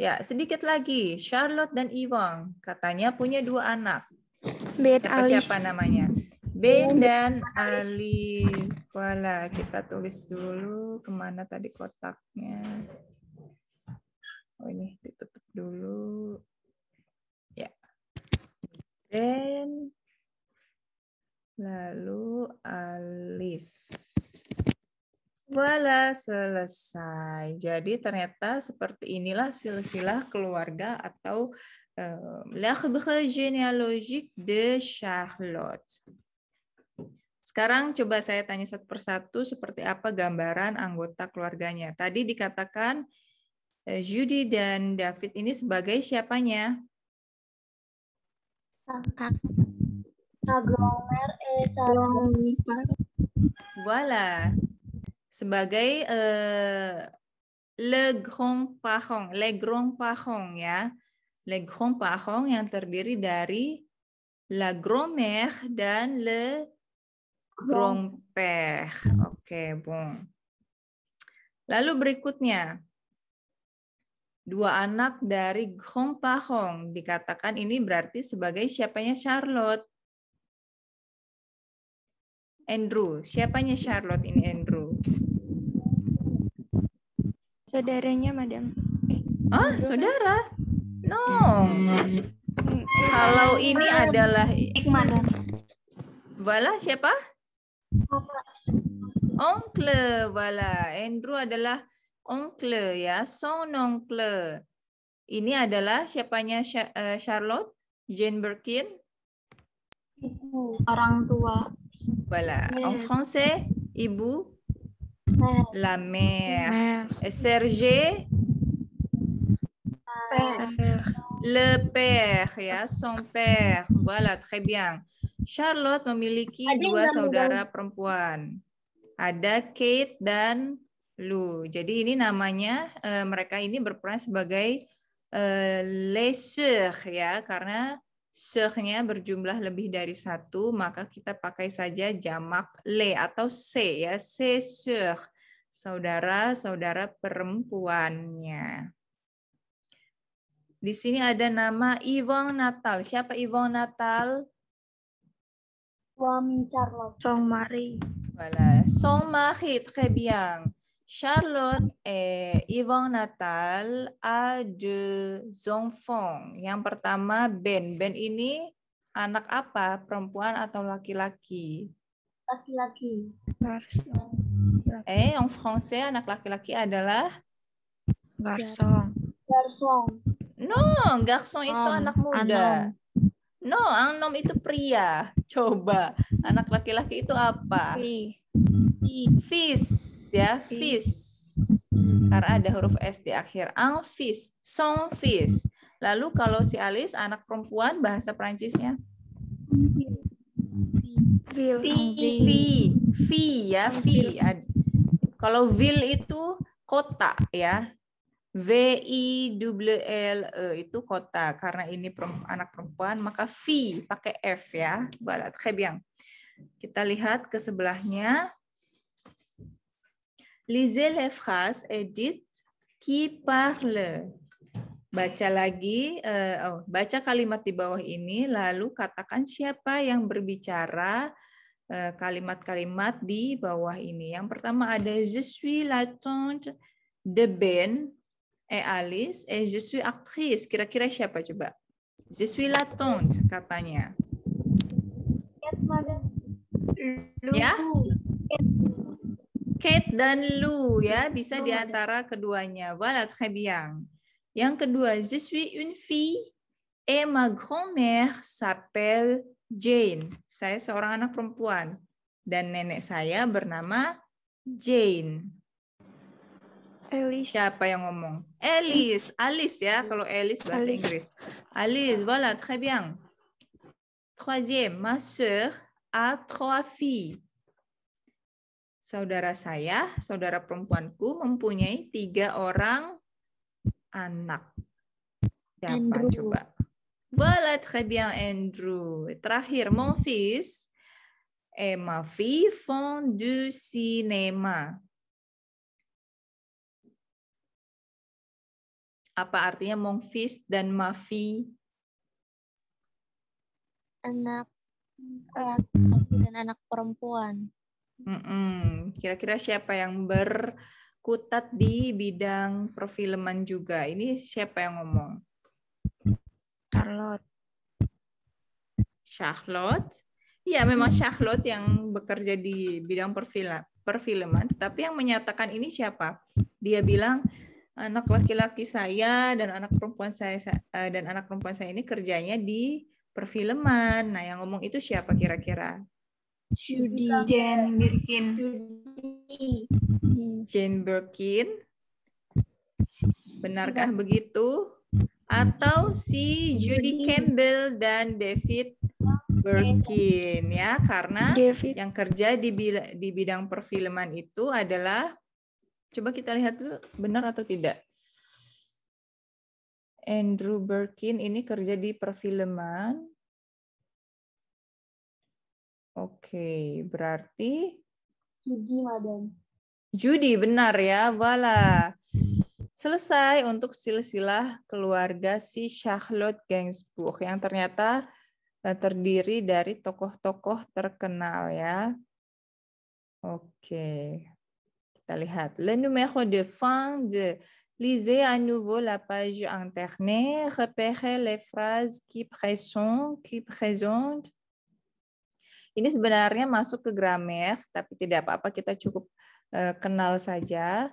Ya, sedikit lagi. Charlotte dan Iwang katanya punya dua anak. siapa, siapa namanya? Ben dan alis. Voilà, kita tulis dulu kemana tadi kotaknya. Oh ini ditutup dulu. Ya. Ben, lalu alis. Voilà, selesai. Jadi ternyata seperti inilah silsilah keluarga atau eh, l'arbre généalogique de Charlotte. Sekarang coba saya tanya satu persatu seperti apa gambaran anggota keluarganya. Tadi dikatakan eh, Judy dan David ini sebagai siapanya? sangkak Aglomer Esalomita. Eh, voilà. Sebagai uh, le grand pahong le grand Pahong ya. Le grand Pahong yang terdiri dari la grand-mère dan le Grompeh. Hmm. Oke, okay, bung. Lalu berikutnya. Dua anak dari Hong Pahong Dikatakan ini berarti sebagai siapanya Charlotte. Andrew. Siapanya Charlotte ini Andrew? Saudaranya, Madam. Eh, ah, kan? saudara? No. Hmm. Kalau ini adalah... Ikman. Bala siapa? Oncle, voilà. Andrew adalah oncle ya, son oncle. Ini adalah siapanya eh, Charlotte? Jane Birkin? Ibu, orang tua. Voilà. Mère. En français, ibu. Mère. La mère. mère. Et Serge? Père. Le père, ya, son père. Voilà, très bien. Charlotte memiliki Adi dua saudara perempuan. Ada Kate dan Lou. Jadi ini namanya uh, mereka ini berperan sebagai uh, les ya karena sœurnya berjumlah lebih dari satu maka kita pakai saja jamak le atau c ya c sœur saudara saudara perempuannya. Di sini ada nama Iwong Natal. Siapa Iwong Natal? suami Charlotte. Song mari. Voilà. Song mari, très bien. Charlotte et Yvonne Natal a deux enfants. Yang pertama Ben. Ben ini anak apa? Perempuan atau laki-laki? Laki-laki. Eh, en français anak laki-laki adalah? Garçon. Garçon. No, garçon itu oh, anak muda. Anon. No, ang nom itu pria. Coba, anak laki-laki itu apa? Fish, ya, fish. Karena ada huruf S di akhir. Ang Song fis. Lalu kalau si Alice, anak perempuan, bahasa Perancisnya? Vil. Vi. Vi ya, Vi. Kalau vil itu kota ya. V I W L E itu kota karena ini anak perempuan maka V pakai F ya balat kebiang. Kita lihat ke sebelahnya. Lisez les phrases edit qui parle. Baca lagi e, oh, baca kalimat di bawah ini lalu katakan siapa yang berbicara e, kalimat-kalimat di bawah ini. Yang pertama ada je suis la tante de Ben Eh Alice, eh je suis actrice. Kira-kira siapa coba? Je suis la tante katanya. Yes, Ya? Kate dan Lu ya, bisa Lu, di antara keduanya. Voilà, très bien. Yang kedua, je suis une fille et ma grand-mère s'appelle Jane. Saya seorang anak perempuan dan nenek saya bernama Jane. Elis. Siapa yang ngomong? Elis, Alice ya, kalau Alice bahasa Alice. Inggris. Alice, voilà, très bien. Troisième, ma soeur a trois filles. Saudara saya, saudara perempuanku mempunyai tiga orang anak. Siapa Andrew. coba? Voilà, très bien, Andrew. Terakhir, mon fils et font du cinéma. Apa artinya mongfis dan mafi?
Anak laki
dan anak perempuan. Kira-kira siapa yang berkutat di bidang perfilman juga? Ini siapa yang ngomong? Charlotte. Charlotte? Iya, memang Charlotte yang bekerja di bidang perfilman, tapi yang menyatakan ini siapa? Dia bilang anak laki-laki saya dan anak perempuan saya eh, dan anak perempuan saya ini kerjanya di perfilman. Nah, yang ngomong itu siapa kira-kira? Judy Jane Birkin. Jane Birkin. Benarkah Tidak. begitu? Atau si Judy Campbell dan David Birkin ya, karena David. yang kerja di di bidang perfilman itu adalah Coba kita lihat dulu benar atau tidak. Andrew Birkin ini kerja di perfilman. Oke, berarti Judy Madam. Judy benar ya. Wala. Selesai untuk silsilah keluarga si Charlotte Gainsbourg yang ternyata eh, terdiri dari tokoh-tokoh terkenal ya. Oke, kita lihat. Le numéro de fin de Lisez à nouveau la page internet, repérez les phrases qui présentent, qui présentent. Ini sebenarnya masuk ke grammar, tapi tidak apa-apa, kita cukup uh, kenal saja.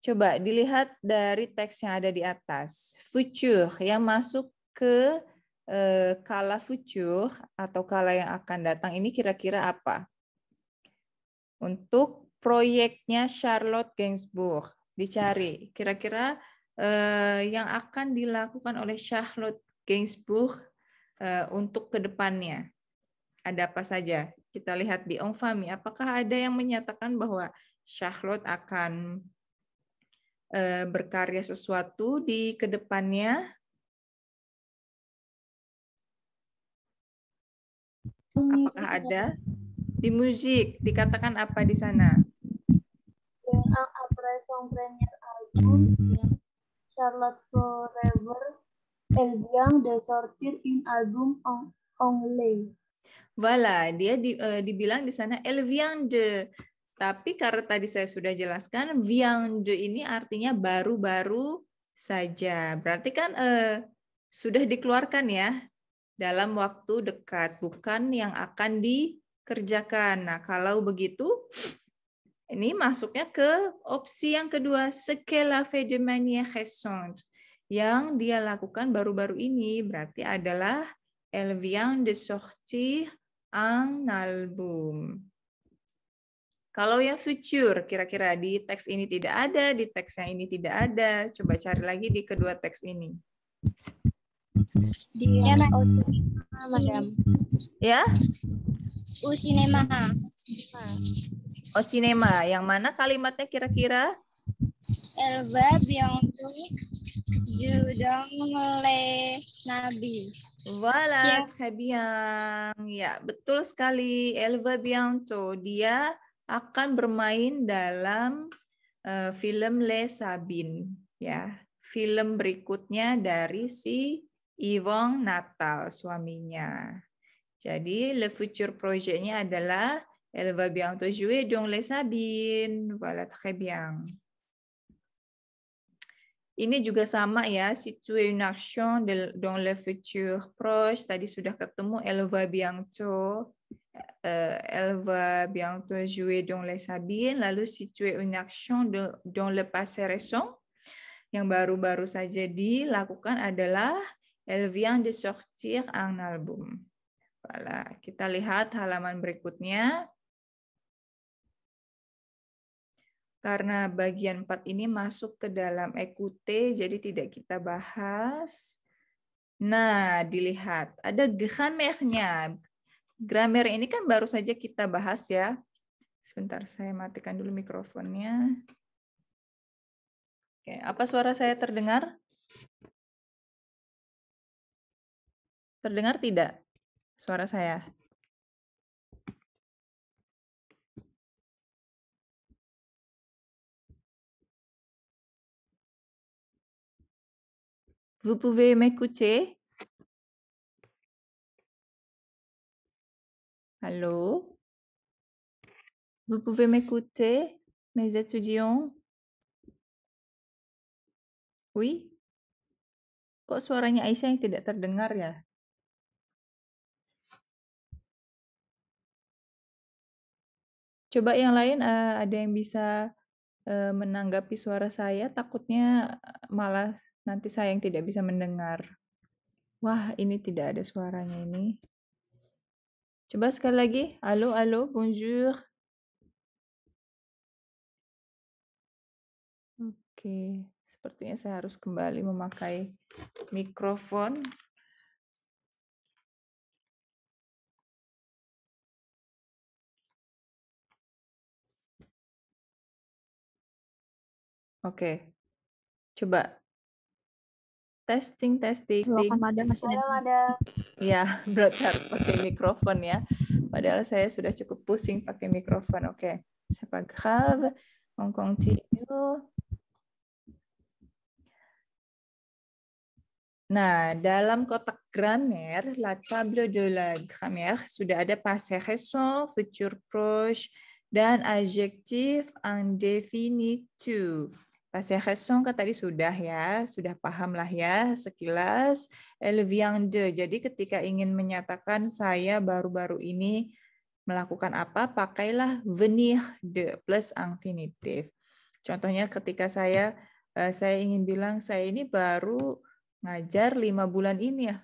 Coba dilihat dari teks yang ada di atas. Future yang masuk ke uh, kala future atau kala yang akan datang ini kira-kira apa? Untuk proyeknya Charlotte Gainsbourg dicari kira-kira eh, yang akan dilakukan oleh Charlotte Gainsbourg eh, untuk kedepannya ada apa saja kita lihat di Ongfami apakah ada yang menyatakan bahwa Charlotte akan eh, berkarya sesuatu di kedepannya apakah ada di musik dikatakan apa di sana
song premier album hmm. yang Charlotte Forever El Bien de sortir in album only.
Voilà, dia di, uh, dibilang di sana El Bien de tapi karena tadi saya sudah jelaskan, viande ini artinya baru-baru saja. Berarti kan eh, sudah dikeluarkan ya dalam waktu dekat, bukan yang akan dikerjakan. Nah, kalau begitu ini masuknya ke opsi yang kedua, skala fedemania a Yang dia lakukan baru-baru ini berarti adalah elle vient de sortir un album. Kalau yang future, kira-kira di teks ini tidak ada, di teks yang ini tidak ada. Coba cari lagi di kedua teks ini. Dia naik Madam. Ya? U cinema. Oh cinema, yang mana kalimatnya kira-kira?
Elba biangtu judong le
nabi. Wala iya. kabiang. Ya, betul sekali. Elva biangtu. Dia akan bermain dalam uh, film Le Sabin. Ya, film berikutnya dari si Iwong Natal suaminya. Jadi le futur proyeknya adalah elle va te jouer dans les Sabines. Voilà, très bien. Ini juga sama ya, situer une action dans le futur proche. Tadi sudah ketemu elle va bientôt euh, elle va bientôt jouer dans les Sabines. Lalu situer une action dans le passé récent yang baru-baru saja dilakukan adalah elle vient de sortir un album. Kita lihat halaman berikutnya. Karena bagian 4 ini masuk ke dalam ekute, jadi tidak kita bahas. Nah, dilihat. Ada grammarnya. Grammar ini kan baru saja kita bahas ya. Sebentar, saya matikan dulu mikrofonnya. Oke, apa suara saya terdengar?
Terdengar tidak? suara saya? Vous pouvez m'écouter? Allô? Vous pouvez m'écouter, mes étudiants? Oui? Kok suaranya Aisyah yang tidak terdengar ya?
Coba yang lain, uh, ada yang bisa, uh, menanggapi suara saya, takutnya eh, malah nanti saya yang tidak bisa mendengar. Wah, ini tidak ada suaranya ini. Coba sekali lagi.
halo halo bonjour. Oke, sepertinya saya harus kembali memakai mikrofon.
Oke. Coba. Testing, testing, testing. ada masih Halo, Ya, berarti harus pakai mikrofon ya. Padahal saya sudah cukup pusing pakai mikrofon. Oke. C'est pas grave. On continue. Nah, dalam kotak grammar, la table de la grammaire sudah ada passé récent, futur proche, dan adjektif indéfinitif. Khesong song kan tadi sudah ya, sudah paham lah ya sekilas. Elle eh, vient de. Jadi ketika ingin menyatakan saya baru-baru ini melakukan apa, pakailah venir de plus infinitif. Contohnya ketika saya eh, saya ingin bilang saya ini baru ngajar lima bulan ini ya.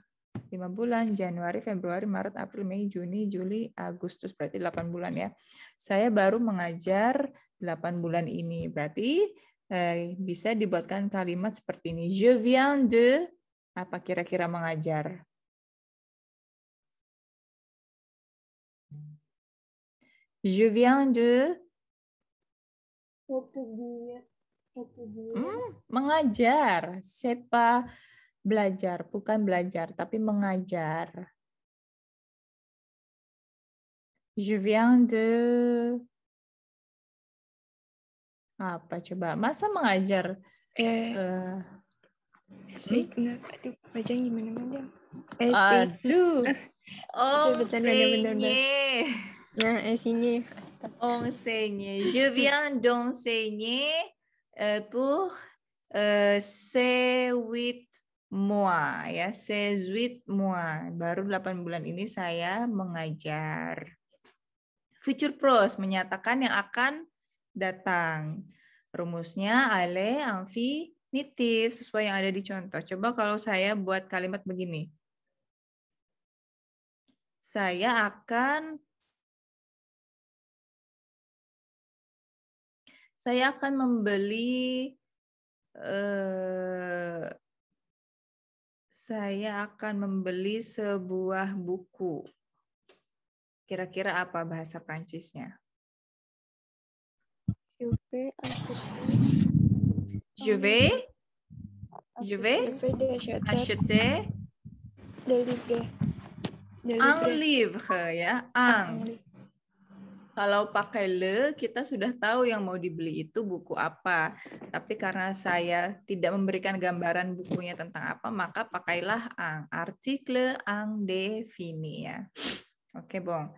lima bulan, Januari, Februari, Maret, April, Mei, Juni, Juli, Agustus, berarti delapan bulan ya. Saya baru mengajar delapan bulan ini. Berarti Eh, bisa dibuatkan kalimat seperti ini. Je viens de apa kira-kira mengajar? Je viens de
Hmm,
mengajar. Sepa belajar, bukan belajar, tapi mengajar. Je viens de apa coba? Masa mengajar? Eh, uh, eh, Signet. Hmm? Aduh, bacanya gimana aja ya? Eh, Aduh. Oh, senye Nah, eh, enseigner. Enseigner. Je viens d'enseigner euh, pour euh, huit mois ya, ces huit mois. Baru 8 bulan ini saya mengajar. Future Pros menyatakan yang akan datang. Rumusnya ale, amfi, nitif sesuai yang ada di contoh. Coba kalau saya buat kalimat begini. Saya akan
saya akan membeli
eh, saya akan membeli sebuah buku. Kira-kira apa bahasa Prancisnya?
Je vais acheter. Je vais.
Je vais acheter. Un livre ya, ang. Kalau pakai le, kita sudah tahu yang mau dibeli itu buku apa. Tapi karena saya tidak memberikan gambaran bukunya tentang apa, maka pakailah ang. Artikel ang defini ya. Oke, Bong.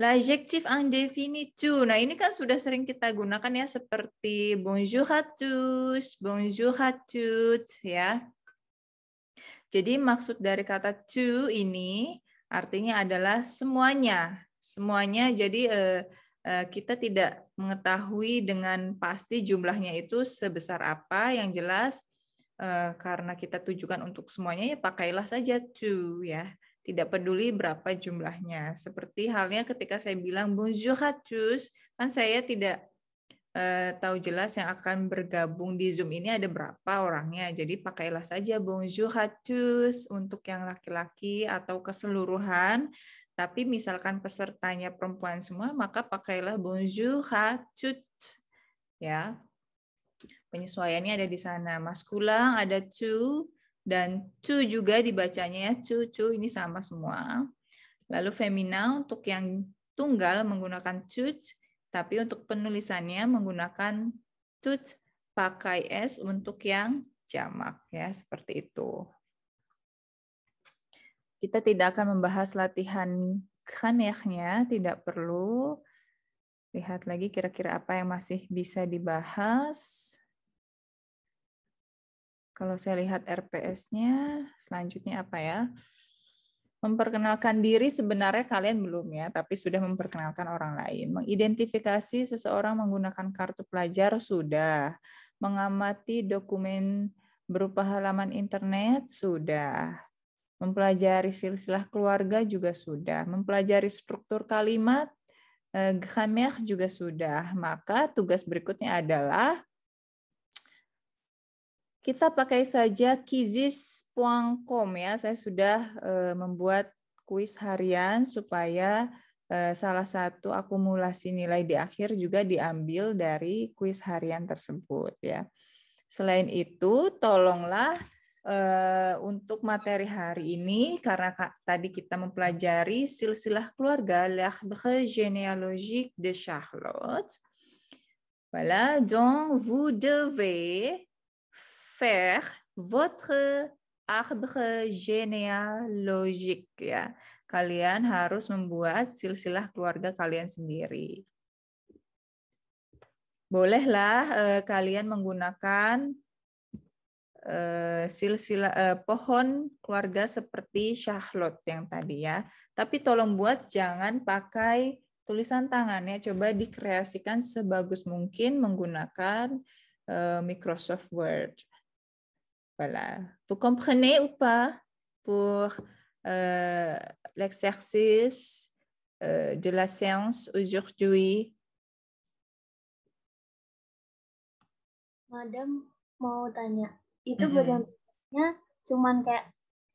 L'adjectif indéfini to. Nah, ini kan sudah sering kita gunakan ya seperti bonjour à tous, bonjour à toutes ya. Jadi maksud dari kata to ini artinya adalah semuanya. Semuanya jadi eh, eh, kita tidak mengetahui dengan pasti jumlahnya itu sebesar apa. Yang jelas eh, karena kita tujukan untuk semuanya ya pakailah saja to ya tidak peduli berapa jumlahnya. Seperti halnya ketika saya bilang bonjour kan saya tidak uh, tahu jelas yang akan bergabung di Zoom ini ada berapa orangnya. Jadi pakailah saja bonjour untuk yang laki-laki atau keseluruhan. Tapi misalkan pesertanya perempuan semua, maka pakailah bonjour à Ya. Penyesuaiannya ada di sana. Maskulang ada two dan to juga dibacanya ya to to ini sama semua. Lalu femina untuk yang tunggal menggunakan to tapi untuk penulisannya menggunakan to pakai s untuk yang jamak ya seperti itu. Kita tidak akan membahas latihan kanehnya tidak perlu. Lihat lagi kira-kira apa yang masih bisa dibahas. Kalau saya lihat RPS-nya, selanjutnya apa ya? Memperkenalkan diri sebenarnya kalian belum ya, tapi sudah memperkenalkan orang lain. Mengidentifikasi seseorang menggunakan kartu pelajar sudah. Mengamati dokumen berupa halaman internet sudah. Mempelajari silsilah keluarga juga sudah. Mempelajari struktur kalimat, eh, juga sudah. Maka tugas berikutnya adalah kita pakai saja kizis.com ya. Saya sudah eh, membuat kuis harian supaya eh, salah satu akumulasi nilai di akhir juga diambil dari kuis harian tersebut ya. Selain itu, tolonglah eh, untuk materi hari ini karena kak, tadi kita mempelajari silsilah keluarga l'arbre généalogique de Charlotte. Voilà, donc vous devez faire votre arbre généalogique ya. Kalian harus membuat silsilah keluarga kalian sendiri. Bolehlah eh, kalian menggunakan eh, silsilah eh, pohon keluarga seperti syahlot yang tadi ya. Tapi tolong buat jangan pakai tulisan tangannya, coba dikreasikan sebagus mungkin menggunakan eh, Microsoft Word. Voilà. Vous comprenez ou pas pour euh, l'exercice euh, de la séance aujourd'hui?
Madam mau tanya, itu mm -hmm. cuman kayak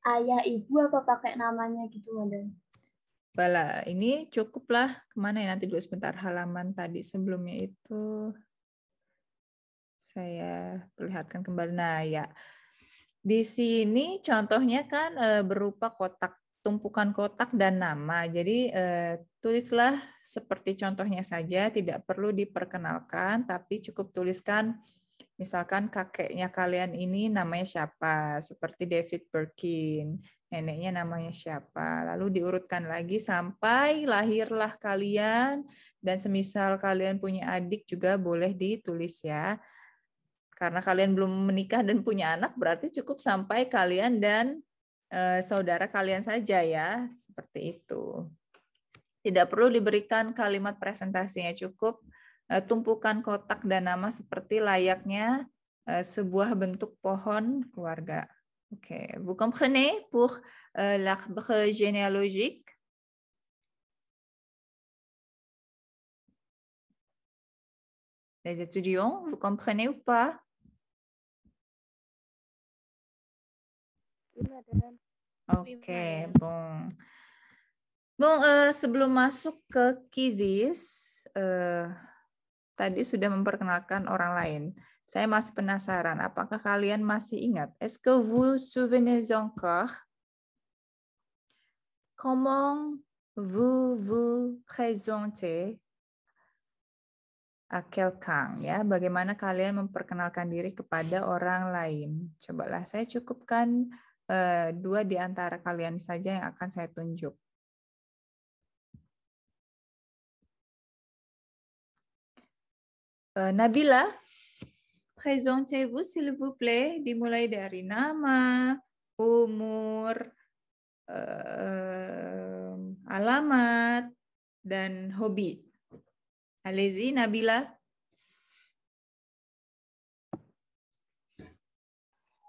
ayah ibu apa pakai namanya gitu Madam?
Bala, ini cukuplah kemana ya nanti dulu sebentar halaman tadi sebelumnya itu saya perlihatkan kembali. Nah ya, di sini contohnya kan eh, berupa kotak, tumpukan kotak dan nama. Jadi e, tulislah seperti contohnya saja, tidak perlu diperkenalkan, tapi cukup tuliskan misalkan kakeknya kalian ini namanya siapa, seperti David Perkin, neneknya namanya siapa. Lalu diurutkan lagi sampai lahirlah kalian dan semisal kalian punya adik juga boleh ditulis ya. Karena kalian belum menikah dan punya anak, berarti cukup sampai kalian dan eh, saudara kalian saja ya, seperti itu. Tidak perlu diberikan kalimat presentasinya, cukup eh, tumpukan kotak dan nama seperti layaknya eh, sebuah bentuk pohon keluarga. Oke, okay. vous comprenez pour la l'arbre généalogique
Les étudiants, vous comprenez ou pas Kan?
Oke, okay, ya. Bung. Bung, uh, sebelum masuk ke Kizis, uh, tadi sudah memperkenalkan orang lain. Saya masih penasaran, apakah kalian masih ingat? Est-ce que vous souvenez encore comment vous vous présentez à quelqu'un ya bagaimana kalian memperkenalkan diri kepada orang lain cobalah saya cukupkan Eh, dua di antara kalian saja yang akan saya tunjuk. Eh, Nabila, présentez-vous s'il vous plaît, dimulai dari nama, umur, eh, alamat, dan hobi. Alezi, Nabila.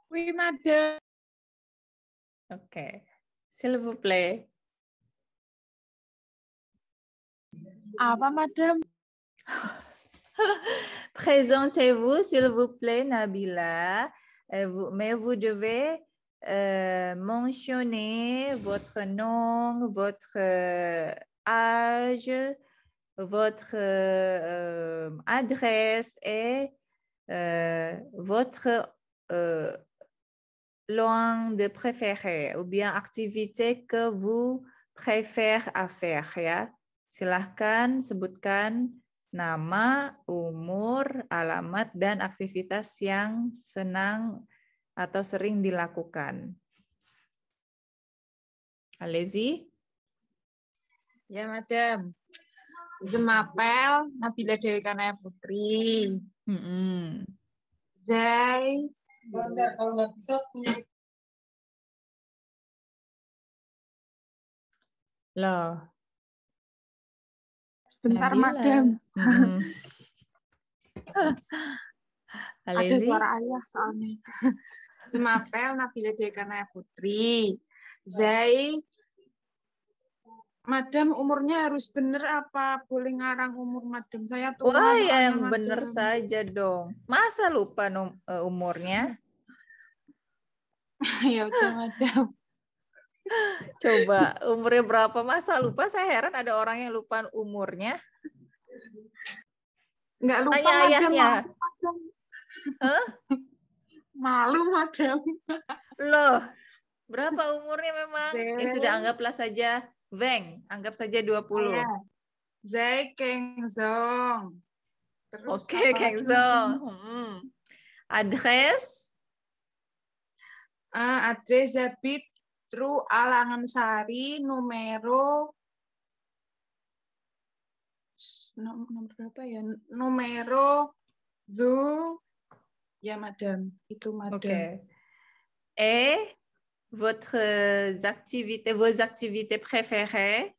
Oui, madame. OK. S'il vous plaît. Ah,
bah, madame? Présentez-vous, s'il vous plaît, Nabila. Euh, mais vous devez euh, mentionner votre nom, votre euh, âge, votre adresse et votre loin de préférer ou bien activité que vous préférez à faire ya. Silahkan sebutkan nama, umur, alamat, dan aktivitas yang senang atau sering dilakukan. Alezi? Ya, Madam.
Zemapel, Nabila Dewi Kanaya Putri. Mm -hmm. Zai, Bandar kalau nggak bisa punya.
Loh. Bentar, madam. Mm-hmm. Ada suara
ayah soalnya. Semapel Nabila Dekana Putri. Zai Madam umurnya harus bener apa boleh ngarang umur madam saya tuh. Wah ya, yang yang bener saja
dong. Masa lupa nom e, umurnya? ya udah madam. Coba umurnya berapa masa lupa? Saya heran ada orang yang lupa umurnya. Nggak lupa Tanya madam, ayahnya. Madam. Huh? Malu madam. Loh, berapa umurnya memang? Yang eh, ya sudah anggaplah saja Weng, anggap saja 20. puluh. Oh, ya. Zai
Keng Zong. Oke, okay, Keng Zong. Hmm. Adres? Uh, adres Zabit Tru Alangan Sari, numero nomor berapa ya? Numero Zu
ya madam, itu madam. Oke. Okay. E votre euh, activité, vos activités préférées.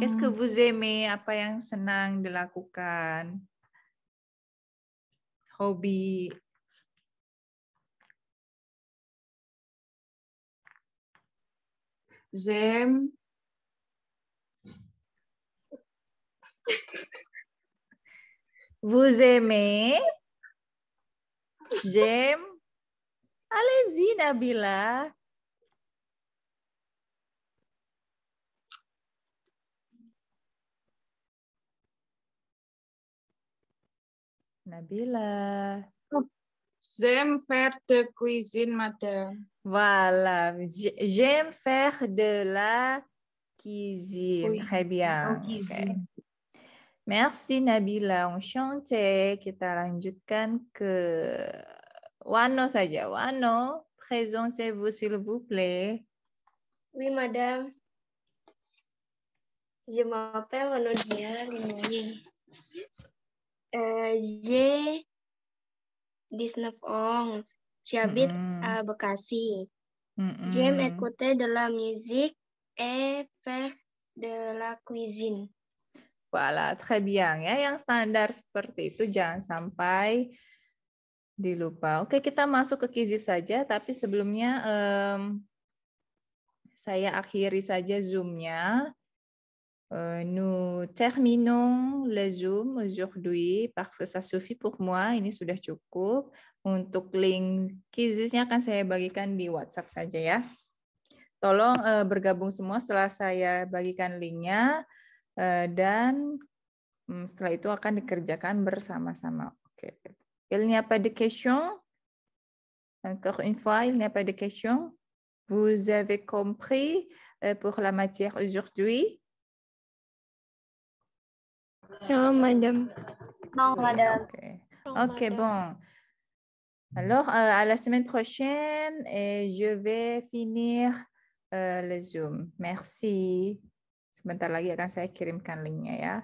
Qu'est-ce que hmm. vous aimez? Apa yang senang dilakukan? Hobi.
J'aime.
Vous aimez J'aime. Allez-y, Nabila. Nabila. J'aime faire de cuisine, madame. Voilà, j'aime faire de la cuisine. Très bien. Merci Nabila, enchanté. Kita lanjutkan ke Wano saja. Wano, présentez-vous s'il vous plaît. Oui, madame. Je m'appelle Wano Dia Limoni.
Uh, je di Snapong, j'habite mm
-hmm. à Bekasi.
Mm -hmm. J'aime
écouter de la musique et faire de la cuisine. Voilà, très bien ya. Yang standar seperti itu jangan sampai dilupa. Oke, kita masuk ke Kizi saja, tapi sebelumnya um, saya akhiri saja zoomnya. nya eh, nous terminons le Zoom aujourd'hui parce que ça suffit pour moi. Ini sudah cukup. Untuk link kizisnya akan saya bagikan di WhatsApp saja ya. Tolong eh, bergabung semua setelah saya bagikan linknya. Eh, dan Il n'y a pas de questions. Encore une fois, il n'y a pas de questions. Vous avez compris eh, pour la matière aujourd'hui? Non, madame. Non, madame. Ok, bon. Alors, euh, à la semaine prochaine et je vais finir euh, le Zoom. Merci. Sebentar lagi akan saya kirimkan linknya ya.